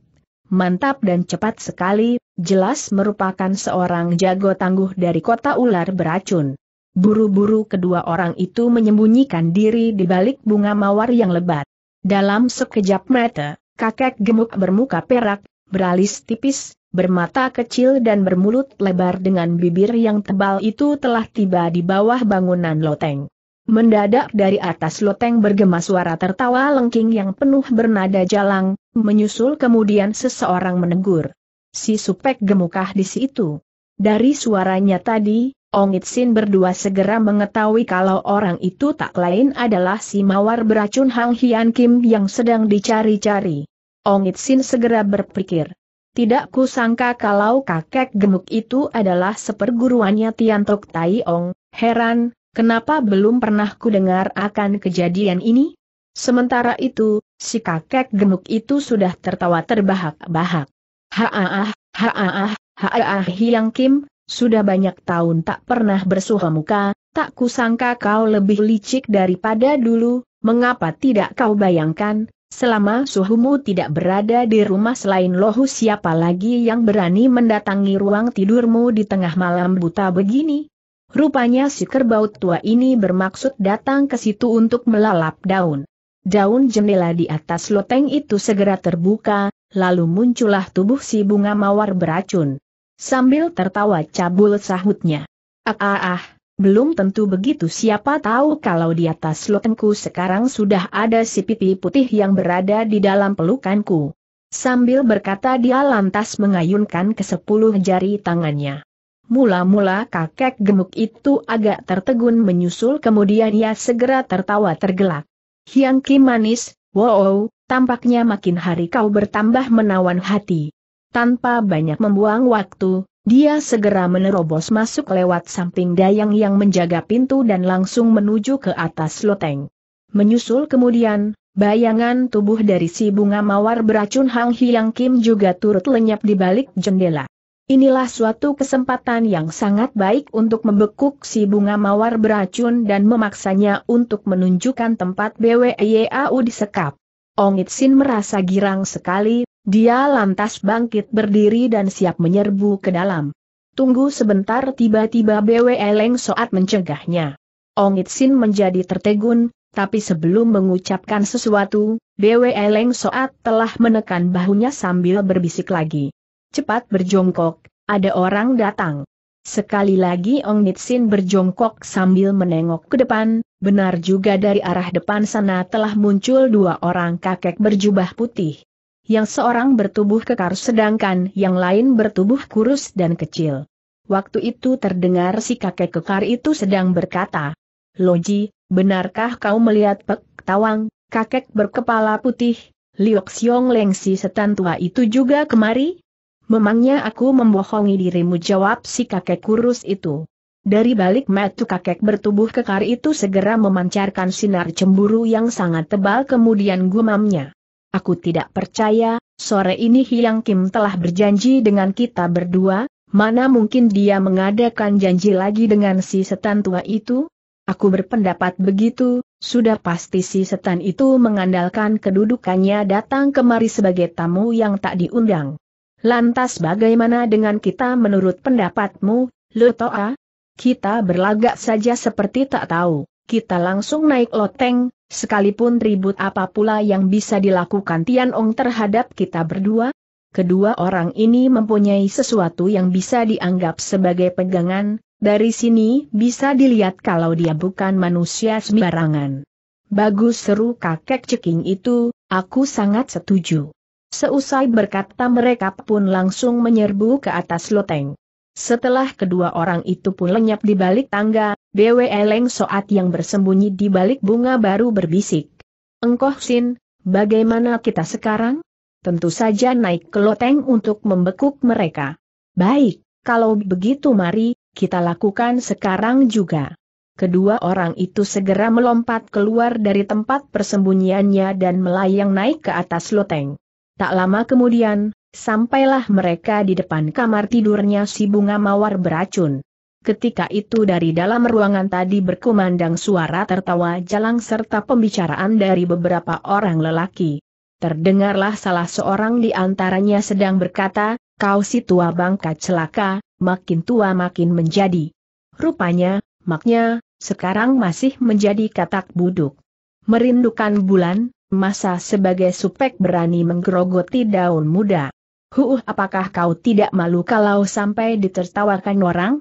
mantap dan cepat sekali, jelas merupakan seorang jago tangguh dari kota ular beracun. Buru-buru kedua orang itu menyembunyikan diri di balik bunga mawar yang lebat. Dalam sekejap mata, kakek gemuk bermuka perak, beralis tipis, bermata kecil dan bermulut lebar dengan bibir yang tebal itu telah tiba di bawah bangunan loteng. Mendadak dari atas loteng bergema suara tertawa lengking yang penuh bernada jalang, menyusul kemudian seseorang menegur. Si supek gemukah di situ. Dari suaranya tadi, Ong Itsin berdua segera mengetahui kalau orang itu tak lain adalah si mawar beracun Hang Hian Kim yang sedang dicari-cari. Ong Itsin segera berpikir. Tidak kusangka kalau kakek gemuk itu adalah seperguruannya Tian Tok Tai Ong, heran, Kenapa belum pernah ku dengar akan kejadian ini? Sementara itu, si kakek gemuk itu sudah tertawa terbahak-bahak. Haaah, haaah, haaah Hiang Kim, sudah banyak tahun tak pernah bersuha muka, tak kusangka kau lebih licik daripada dulu, mengapa tidak kau bayangkan, selama suhumu tidak berada di rumah selain lohu siapa lagi yang berani mendatangi ruang tidurmu di tengah malam buta begini? Rupanya si kerbau tua ini bermaksud datang ke situ untuk melalap daun. Daun jendela di atas loteng itu segera terbuka, lalu muncullah tubuh si bunga mawar beracun. Sambil tertawa cabul sahutnya. Ah ah ah, belum tentu begitu siapa tahu kalau di atas lotengku sekarang sudah ada si pipi putih yang berada di dalam pelukanku. Sambil berkata dia lantas mengayunkan ke sepuluh jari tangannya. Mula-mula kakek gemuk itu agak tertegun menyusul kemudian ia segera tertawa tergelak. Hiang Kim manis, wow, tampaknya makin hari kau bertambah menawan hati. Tanpa banyak membuang waktu, dia segera menerobos masuk lewat samping dayang yang menjaga pintu dan langsung menuju ke atas loteng. Menyusul kemudian, bayangan tubuh dari si bunga mawar beracun Hang Hiang Kim juga turut lenyap di balik jendela. Inilah suatu kesempatan yang sangat baik untuk membekuk si bunga mawar beracun dan memaksanya untuk menunjukkan tempat di disekap. Ong Itsin merasa girang sekali, dia lantas bangkit berdiri dan siap menyerbu ke dalam. Tunggu sebentar tiba-tiba BW Leng Soat mencegahnya. Ong Itsin menjadi tertegun, tapi sebelum mengucapkan sesuatu, BW Leng Soat telah menekan bahunya sambil berbisik lagi. Cepat berjongkok, ada orang datang. Sekali lagi Ong Nitsin berjongkok sambil menengok ke depan, benar juga dari arah depan sana telah muncul dua orang kakek berjubah putih. Yang seorang bertubuh kekar sedangkan yang lain bertubuh kurus dan kecil. Waktu itu terdengar si kakek kekar itu sedang berkata, Loji, benarkah kau melihat Pek Tawang, kakek berkepala putih, Liok Siong Lengsi setan tua itu juga kemari? Memangnya aku membohongi dirimu jawab si kakek kurus itu. Dari balik metu kakek bertubuh kekar itu segera memancarkan sinar cemburu yang sangat tebal kemudian gumamnya. Aku tidak percaya, sore ini Hyang Kim telah berjanji dengan kita berdua, mana mungkin dia mengadakan janji lagi dengan si setan tua itu? Aku berpendapat begitu, sudah pasti si setan itu mengandalkan kedudukannya datang kemari sebagai tamu yang tak diundang. Lantas bagaimana dengan kita menurut pendapatmu, Lutoa? Kita berlagak saja seperti tak tahu, kita langsung naik loteng, sekalipun ribut apa pula yang bisa dilakukan Tian Ong terhadap kita berdua? Kedua orang ini mempunyai sesuatu yang bisa dianggap sebagai pegangan, dari sini bisa dilihat kalau dia bukan manusia sembarangan. Bagus seru kakek ceking itu, aku sangat setuju. Seusai berkata mereka pun langsung menyerbu ke atas loteng. Setelah kedua orang itu pun lenyap di balik tangga, Bwe Leng Soat yang bersembunyi di balik bunga baru berbisik. Engkoh Sin, bagaimana kita sekarang? Tentu saja naik ke loteng untuk membekuk mereka. Baik, kalau begitu mari, kita lakukan sekarang juga. Kedua orang itu segera melompat keluar dari tempat persembunyiannya dan melayang naik ke atas loteng. Tak lama kemudian, sampailah mereka di depan kamar tidurnya si bunga mawar beracun. Ketika itu dari dalam ruangan tadi berkumandang suara tertawa jalang serta pembicaraan dari beberapa orang lelaki. Terdengarlah salah seorang di antaranya sedang berkata, kau si tua bangka celaka, makin tua makin menjadi. Rupanya, maknya, sekarang masih menjadi katak buduk. Merindukan bulan, masa sebagai supek berani menggerogoti daun muda. Huh apakah kau tidak malu kalau sampai ditertawakan orang?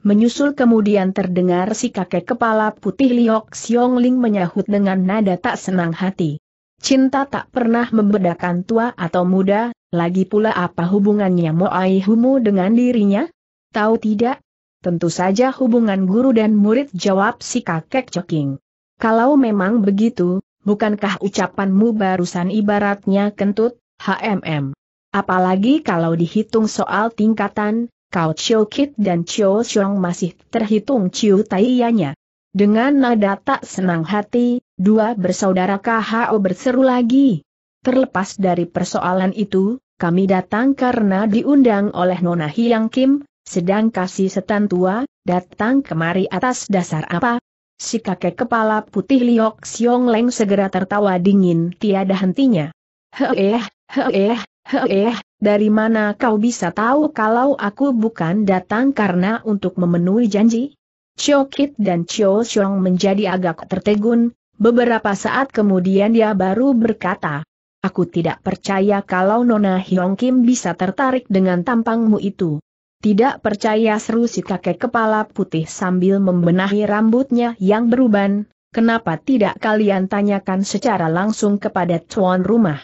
Menyusul kemudian terdengar si kakek kepala putih Liok Xiong Ling menyahut dengan nada tak senang hati. Cinta tak pernah membedakan tua atau muda, lagi pula apa hubungannya Moai Humu dengan dirinya? Tahu tidak? Tentu saja hubungan guru dan murid jawab si kakek Coking. Kalau memang begitu, bukankah ucapanmu barusan ibaratnya kentut, HMM? Apalagi kalau dihitung soal tingkatan, Kau Chiu Kit dan Chiu Xiong masih terhitung Chiu Taiyanya. Dengan nada tak senang hati, dua bersaudara KHO berseru lagi. Terlepas dari persoalan itu, kami datang karena diundang oleh Nona Hiang Kim, sedang kasih setan tua, datang kemari atas dasar apa, Si kakek kepala putih Liok Xiong Leng segera tertawa dingin tiada hentinya. Heeh, heeh, heeh, dari mana kau bisa tahu kalau aku bukan datang karena untuk memenuhi janji? Chio Kit dan Chio Xiong menjadi agak tertegun, beberapa saat kemudian dia baru berkata, Aku tidak percaya kalau Nona Hyong Kim bisa tertarik dengan tampangmu itu. Tidak percaya seru si kakek kepala putih sambil membenahi rambutnya yang beruban, kenapa tidak kalian tanyakan secara langsung kepada tuan rumah?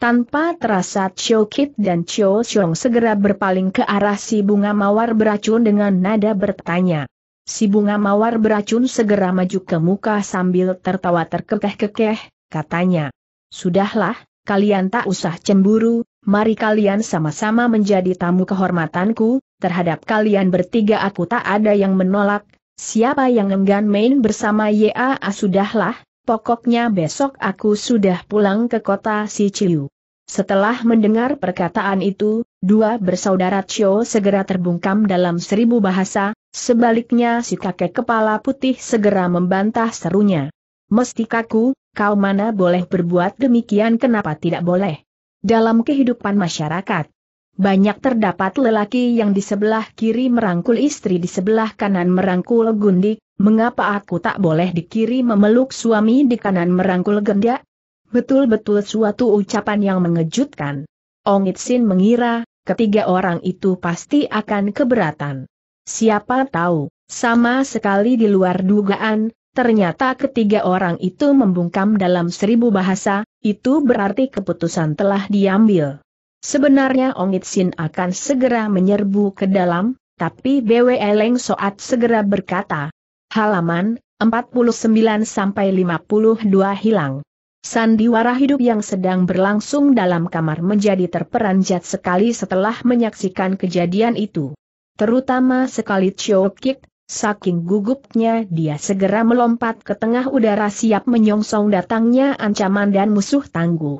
Tanpa terasa Chio Kit dan Chio Xiong segera berpaling ke arah si bunga mawar beracun dengan nada bertanya. Si bunga mawar beracun segera maju ke muka sambil tertawa terkekeh-kekeh, katanya. Sudahlah, kalian tak usah cemburu, mari kalian sama-sama menjadi tamu kehormatanku, terhadap kalian bertiga aku tak ada yang menolak, siapa yang enggan main bersama YA sudahlah, pokoknya besok aku sudah pulang ke kota Siciu. Setelah mendengar perkataan itu, dua bersaudara Chio segera terbungkam dalam seribu bahasa, sebaliknya si kakek kepala putih segera membantah serunya. Mesti kau mana boleh berbuat demikian kenapa tidak boleh? Dalam kehidupan masyarakat, banyak terdapat lelaki yang di sebelah kiri merangkul istri di sebelah kanan merangkul gundik, mengapa aku tak boleh di kiri memeluk suami di kanan merangkul gendak? Betul-betul suatu ucapan yang mengejutkan. Ong Itsin mengira, ketiga orang itu pasti akan keberatan. Siapa tahu, sama sekali di luar dugaan, Ternyata ketiga orang itu membungkam dalam seribu bahasa, itu berarti keputusan telah diambil. Sebenarnya Ong Sin akan segera menyerbu ke dalam, tapi Bwe Leng Soat segera berkata, halaman 49-52 hilang. Sandiwara hidup yang sedang berlangsung dalam kamar menjadi terperanjat sekali setelah menyaksikan kejadian itu. Terutama sekali Chow Kik, Saking gugupnya dia segera melompat ke tengah udara siap menyongsong datangnya ancaman dan musuh tangguh.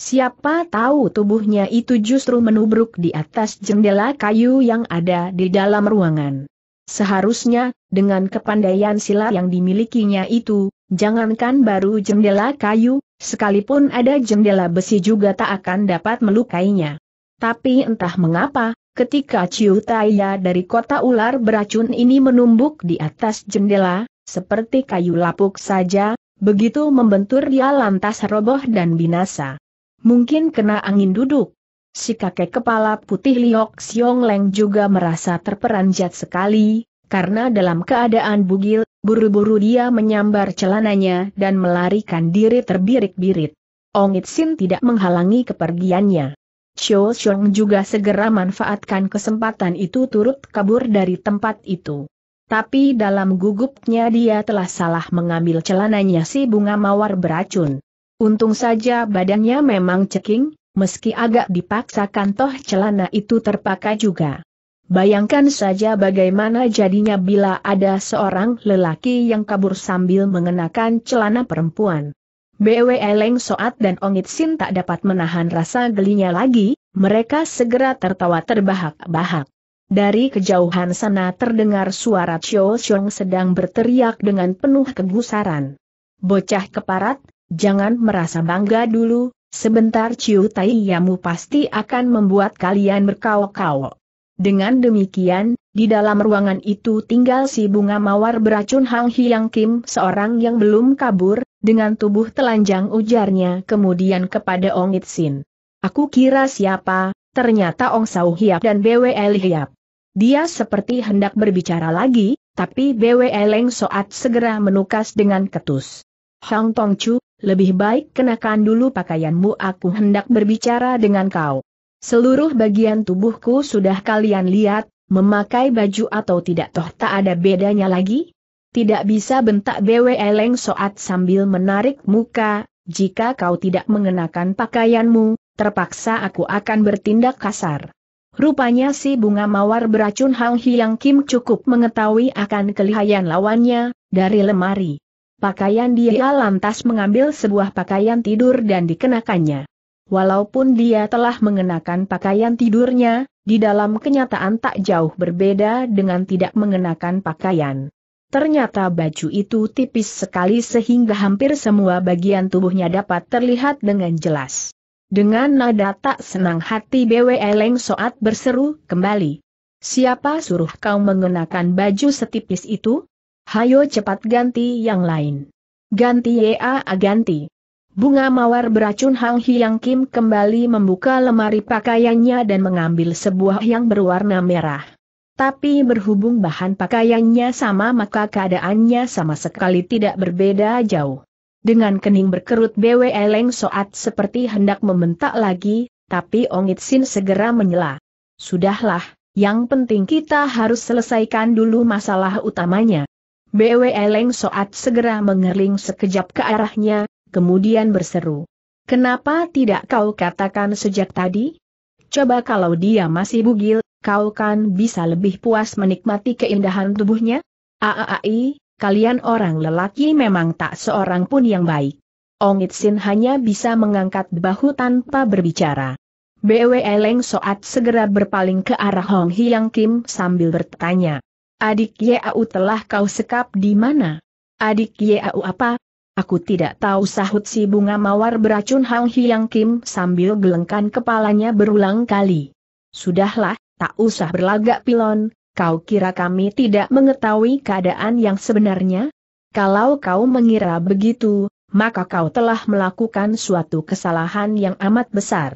Siapa tahu tubuhnya itu justru menubruk di atas jendela kayu yang ada di dalam ruangan. Seharusnya, dengan kepandaian silat yang dimilikinya itu, jangankan baru jendela kayu, sekalipun ada jendela besi juga tak akan dapat melukainya. Tapi entah mengapa, Ketika Ciu Taiya dari kota ular beracun ini menumbuk di atas jendela, seperti kayu lapuk saja, begitu membentur dia lantas roboh dan binasa. Mungkin kena angin duduk. Si kakek kepala putih Liok Xiong Leng juga merasa terperanjat sekali, karena dalam keadaan bugil, buru-buru dia menyambar celananya dan melarikan diri terbirik-birit. Ongit Sin tidak menghalangi kepergiannya. Chiu Xiong juga segera manfaatkan kesempatan itu turut kabur dari tempat itu. Tapi dalam gugupnya dia telah salah mengambil celananya si bunga mawar beracun. Untung saja badannya memang ceking, meski agak dipaksakan toh celana itu terpakai juga. Bayangkan saja bagaimana jadinya bila ada seorang lelaki yang kabur sambil mengenakan celana perempuan. BW Eleng Soat dan Ongit Sin tak dapat menahan rasa gelinya lagi, mereka segera tertawa terbahak-bahak. Dari kejauhan sana terdengar suara Chio Xiong sedang berteriak dengan penuh kegusaran. Bocah keparat, jangan merasa bangga dulu, sebentar Chiu Tai Yamu pasti akan membuat kalian berkawok-kawok. Dengan demikian, di dalam ruangan itu tinggal si bunga mawar beracun Hang Hyang Kim seorang yang belum kabur, dengan tubuh telanjang ujarnya kemudian kepada Ong Itsin. Aku kira siapa, ternyata Ong Sau Hiap dan BWL Hiap. Dia seperti hendak berbicara lagi, tapi BWL Leng Soat segera menukas dengan ketus. Hang Tong Chu, lebih baik kenakan dulu pakaianmu aku hendak berbicara dengan kau. Seluruh bagian tubuhku sudah kalian lihat, memakai baju atau tidak toh tak ada bedanya lagi? Tidak bisa bentak BW Eleng Soat sambil menarik muka, jika kau tidak mengenakan pakaianmu, terpaksa aku akan bertindak kasar. Rupanya si bunga mawar beracun Hang Hyang Kim cukup mengetahui akan kelihayan lawannya, dari lemari. Pakaian dia lantas mengambil sebuah pakaian tidur dan dikenakannya. Walaupun dia telah mengenakan pakaian tidurnya, di dalam kenyataan tak jauh berbeda dengan tidak mengenakan pakaian. Ternyata baju itu tipis sekali sehingga hampir semua bagian tubuhnya dapat terlihat dengan jelas. Dengan nada tak senang hati BW Eleng Soat berseru kembali. Siapa suruh kau mengenakan baju setipis itu? Hayo cepat ganti yang lain. Ganti ya ganti. Bunga mawar beracun Hang Hyang Kim kembali membuka lemari pakaiannya dan mengambil sebuah yang berwarna merah. Tapi berhubung bahan pakaiannya sama maka keadaannya sama sekali tidak berbeda jauh. Dengan kening berkerut BW Eleng Soat seperti hendak membentak lagi, tapi Ongit Sin segera menyela. Sudahlah, yang penting kita harus selesaikan dulu masalah utamanya. BW Eleng Soat segera mengerling sekejap ke arahnya, kemudian berseru. Kenapa tidak kau katakan sejak tadi? Coba kalau dia masih bugil, kau kan bisa lebih puas menikmati keindahan tubuhnya? Aai, kalian orang lelaki memang tak seorang pun yang baik. Ong Itsin hanya bisa mengangkat bahu tanpa berbicara. BW Leng Soat segera berpaling ke arah Hong Hyang Kim sambil bertanya. Adik Yeau telah kau sekap di mana? Adik Yeau apa? Aku tidak tahu sahut si bunga mawar beracun Hong Hyang Kim sambil gelengkan kepalanya berulang kali. Sudahlah, Tak usah berlagak pilon, kau kira kami tidak mengetahui keadaan yang sebenarnya? Kalau kau mengira begitu, maka kau telah melakukan suatu kesalahan yang amat besar.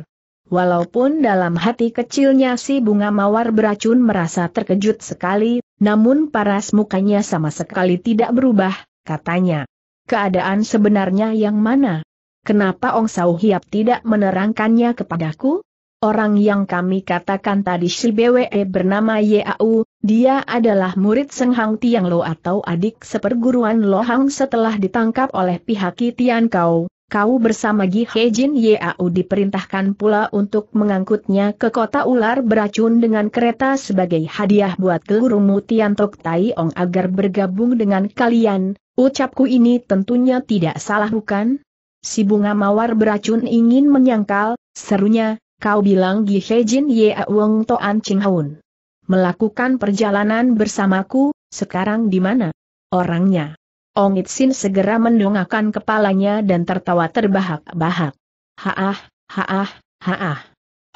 Walaupun dalam hati kecilnya si bunga mawar beracun merasa terkejut sekali, namun paras mukanya sama sekali tidak berubah, katanya. Keadaan sebenarnya yang mana? Kenapa Ong Sau Hiap tidak menerangkannya kepadaku? Orang yang kami katakan tadi si BWE bernama Yau, dia adalah murid Seng Hang Tiang Lo atau adik seperguruan lo hang setelah ditangkap oleh pihak Kitian Kau. Kau bersama Gi Jin Yau diperintahkan pula untuk mengangkutnya ke kota ular beracun dengan kereta sebagai hadiah buat gurumu Tian Tok Tai Ong agar bergabung dengan kalian. Ucapku ini tentunya tidak salah bukan? Si bunga mawar beracun ingin menyangkal, serunya, Kau bilang Gi Hejin Ye Wong Toan Ching Haun. Melakukan perjalanan bersamaku, sekarang di mana? Orangnya. Ong Itsin segera mendongakkan kepalanya dan tertawa terbahak-bahak. Haah, haah, haah.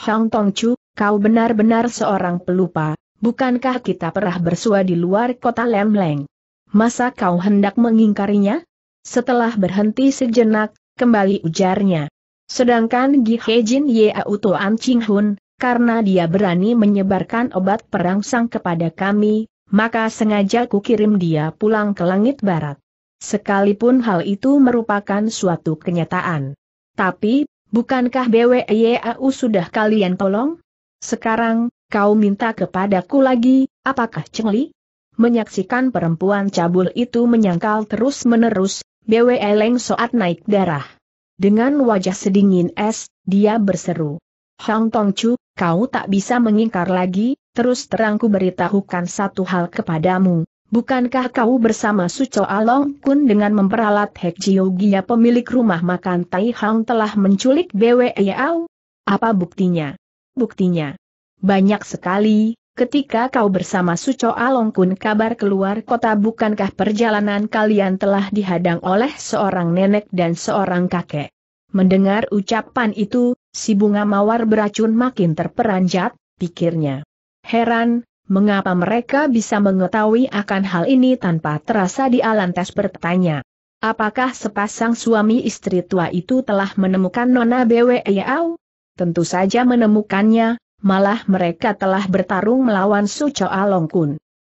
Hang Tong Chu, kau benar-benar seorang pelupa, bukankah kita pernah bersua di luar kota Lemleng? Masa kau hendak mengingkarinya? Setelah berhenti sejenak, kembali ujarnya. Sedangkan Gi Hejin Yau Toan Ching Hun, karena dia berani menyebarkan obat perangsang kepada kami, maka sengaja kukirim dia pulang ke langit barat. Sekalipun hal itu merupakan suatu kenyataan. Tapi, bukankah BWYAU sudah kalian tolong? Sekarang, kau minta kepadaku lagi, apakah cengli? Menyaksikan perempuan cabul itu menyangkal terus-menerus, BW Leng Soat naik darah. Dengan wajah sedingin es, dia berseru. Hang Tong Chu, kau tak bisa mengingkar lagi, terus terangku beritahukan satu hal kepadamu. Bukankah kau bersama Suco Along Kun dengan memperalat Hek Gia pemilik rumah makan Tai Hang telah menculik BWEAU? Apa buktinya? Buktinya. Banyak sekali, Ketika kau bersama Suco Alongkun kabar keluar kota bukankah perjalanan kalian telah dihadang oleh seorang nenek dan seorang kakek? Mendengar ucapan itu, si bunga mawar beracun makin terperanjat, pikirnya. Heran, mengapa mereka bisa mengetahui akan hal ini tanpa terasa di alantas bertanya. Apakah sepasang suami istri tua itu telah menemukan Nona BWEAU? Tentu saja menemukannya, malah mereka telah bertarung melawan Suco Along Kun.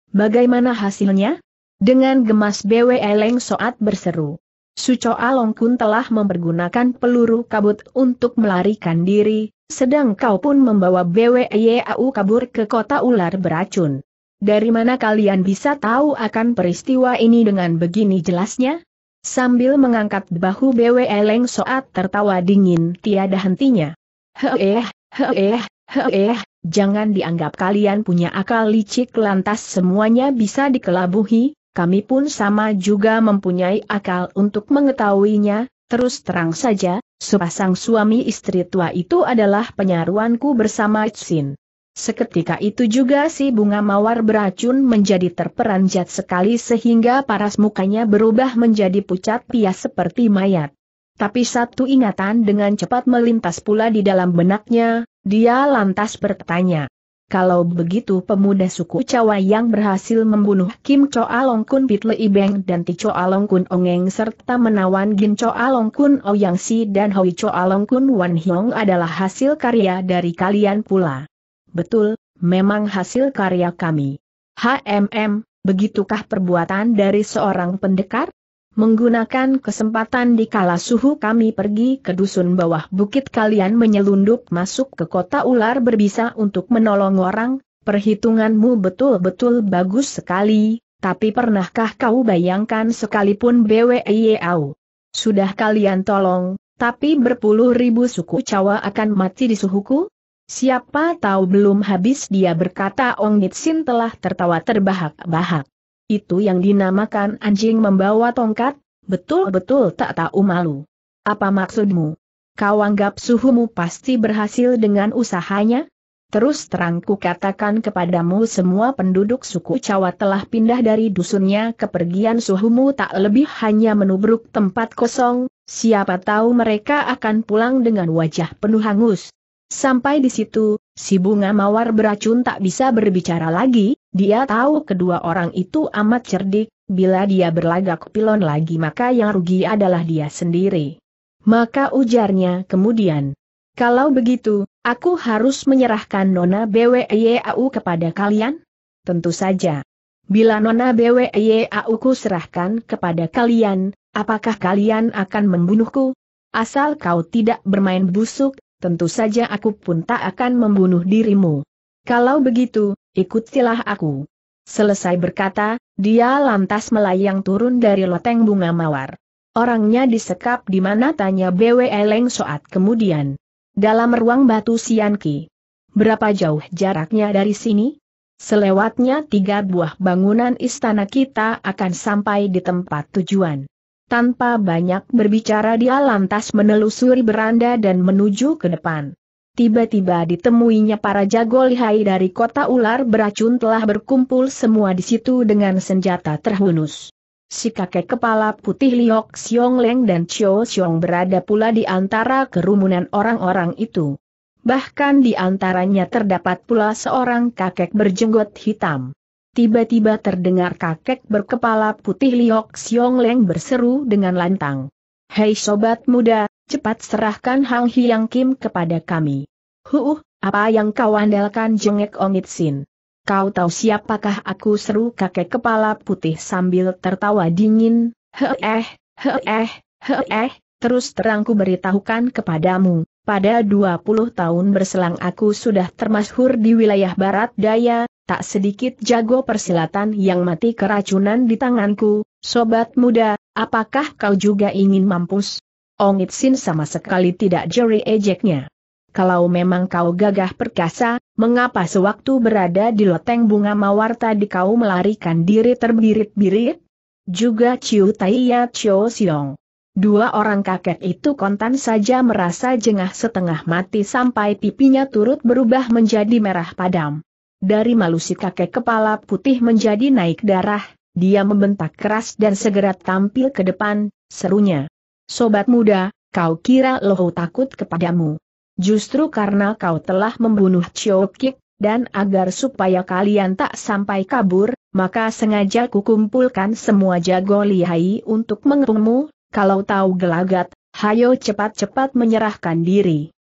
Bagaimana hasilnya? Dengan gemas BW Eleng Soat berseru. Suco Along Kun telah mempergunakan peluru kabut untuk melarikan diri, sedang kau pun membawa Yau kabur ke kota ular beracun. Dari mana kalian bisa tahu akan peristiwa ini dengan begini jelasnya? Sambil mengangkat bahu BW Eleng Soat tertawa dingin tiada hentinya. Heeh, heeh, eh, jangan dianggap kalian punya akal licik lantas semuanya bisa dikelabuhi, kami pun sama juga mempunyai akal untuk mengetahuinya, terus terang saja, sepasang suami istri tua itu adalah penyaruanku bersama Itsin. Seketika itu juga si bunga mawar beracun menjadi terperanjat sekali sehingga paras mukanya berubah menjadi pucat pias seperti mayat. Tapi satu ingatan dengan cepat melintas pula di dalam benaknya, dia lantas bertanya, kalau begitu pemuda suku Cawa yang berhasil membunuh Kim Choa Long Kun Pit Lei dan Ti Choa Long Kun Ongeng serta menawan Gin Choa Long Kun Ouyang Si dan Hoi Choa Long Kun Wan Hiong adalah hasil karya dari kalian pula. Betul, memang hasil karya kami. HMM, begitukah perbuatan dari seorang pendekar? Menggunakan kesempatan di kala suhu kami pergi ke dusun bawah bukit kalian menyelundup masuk ke kota ular berbisa untuk menolong orang, perhitunganmu betul-betul bagus sekali, tapi pernahkah kau bayangkan sekalipun BWIAU? Sudah kalian tolong, tapi berpuluh ribu suku cawa akan mati di suhuku? Siapa tahu belum habis dia berkata Ong Nitsin telah tertawa terbahak-bahak. Itu yang dinamakan anjing membawa tongkat, betul-betul tak tahu malu. Apa maksudmu? Kau anggap suhumu pasti berhasil dengan usahanya? Terus terang ku katakan kepadamu semua penduduk suku cawat telah pindah dari dusunnya kepergian suhumu tak lebih hanya menubruk tempat kosong, siapa tahu mereka akan pulang dengan wajah penuh hangus. Sampai di situ, Si bunga mawar beracun tak bisa berbicara lagi, dia tahu kedua orang itu amat cerdik, bila dia berlagak pilon lagi maka yang rugi adalah dia sendiri. Maka ujarnya kemudian, kalau begitu, aku harus menyerahkan Nona BWYAU kepada kalian? Tentu saja. Bila Nona BWYAU ku serahkan kepada kalian, apakah kalian akan membunuhku? Asal kau tidak bermain busuk, tentu saja aku pun tak akan membunuh dirimu. Kalau begitu, ikutilah aku. Selesai berkata, dia lantas melayang turun dari loteng bunga mawar. Orangnya disekap di mana tanya BW Eleng Soat kemudian. Dalam ruang batu Sianki. Berapa jauh jaraknya dari sini? Selewatnya tiga buah bangunan istana kita akan sampai di tempat tujuan. Tanpa banyak berbicara dia lantas menelusuri beranda dan menuju ke depan. Tiba-tiba ditemuinya para jago lihai dari kota ular beracun telah berkumpul semua di situ dengan senjata terhunus. Si kakek kepala putih Liok Xiong Leng dan Chio Xiong berada pula di antara kerumunan orang-orang itu. Bahkan di antaranya terdapat pula seorang kakek berjenggot hitam. Tiba-tiba terdengar kakek berkepala putih Liok Xiong Leng berseru dengan lantang. Hei sobat muda, cepat serahkan Hang Hyang Kim kepada kami. Huh, apa yang kau andalkan jengek Ongit Sin? Kau tahu siapakah aku seru kakek kepala putih sambil tertawa dingin, heh, eh, heh, eh, heh, eh, terus terangku beritahukan kepadamu, pada 20 tahun berselang aku sudah termasyhur di wilayah barat daya, tak sedikit jago persilatan yang mati keracunan di tanganku, sobat muda, apakah kau juga ingin mampus? Ongit Sin sama sekali tidak jeri ejeknya. Kalau memang kau gagah perkasa, mengapa sewaktu berada di loteng bunga mawarta di kau melarikan diri terbirit-birit? Juga Ciu Taiya, Chiu Siong. Dua orang kakek itu kontan saja merasa jengah setengah mati sampai pipinya turut berubah menjadi merah padam. Dari malu si kakek kepala putih menjadi naik darah, dia membentak keras dan segera tampil ke depan, serunya. Sobat muda, kau kira loh takut kepadamu. Justru karena kau telah membunuh Chokik, dan agar supaya kalian tak sampai kabur, maka sengaja kukumpulkan semua jago lihai untuk mengepungmu kalau tahu gelagat, hayo cepat-cepat menyerahkan diri.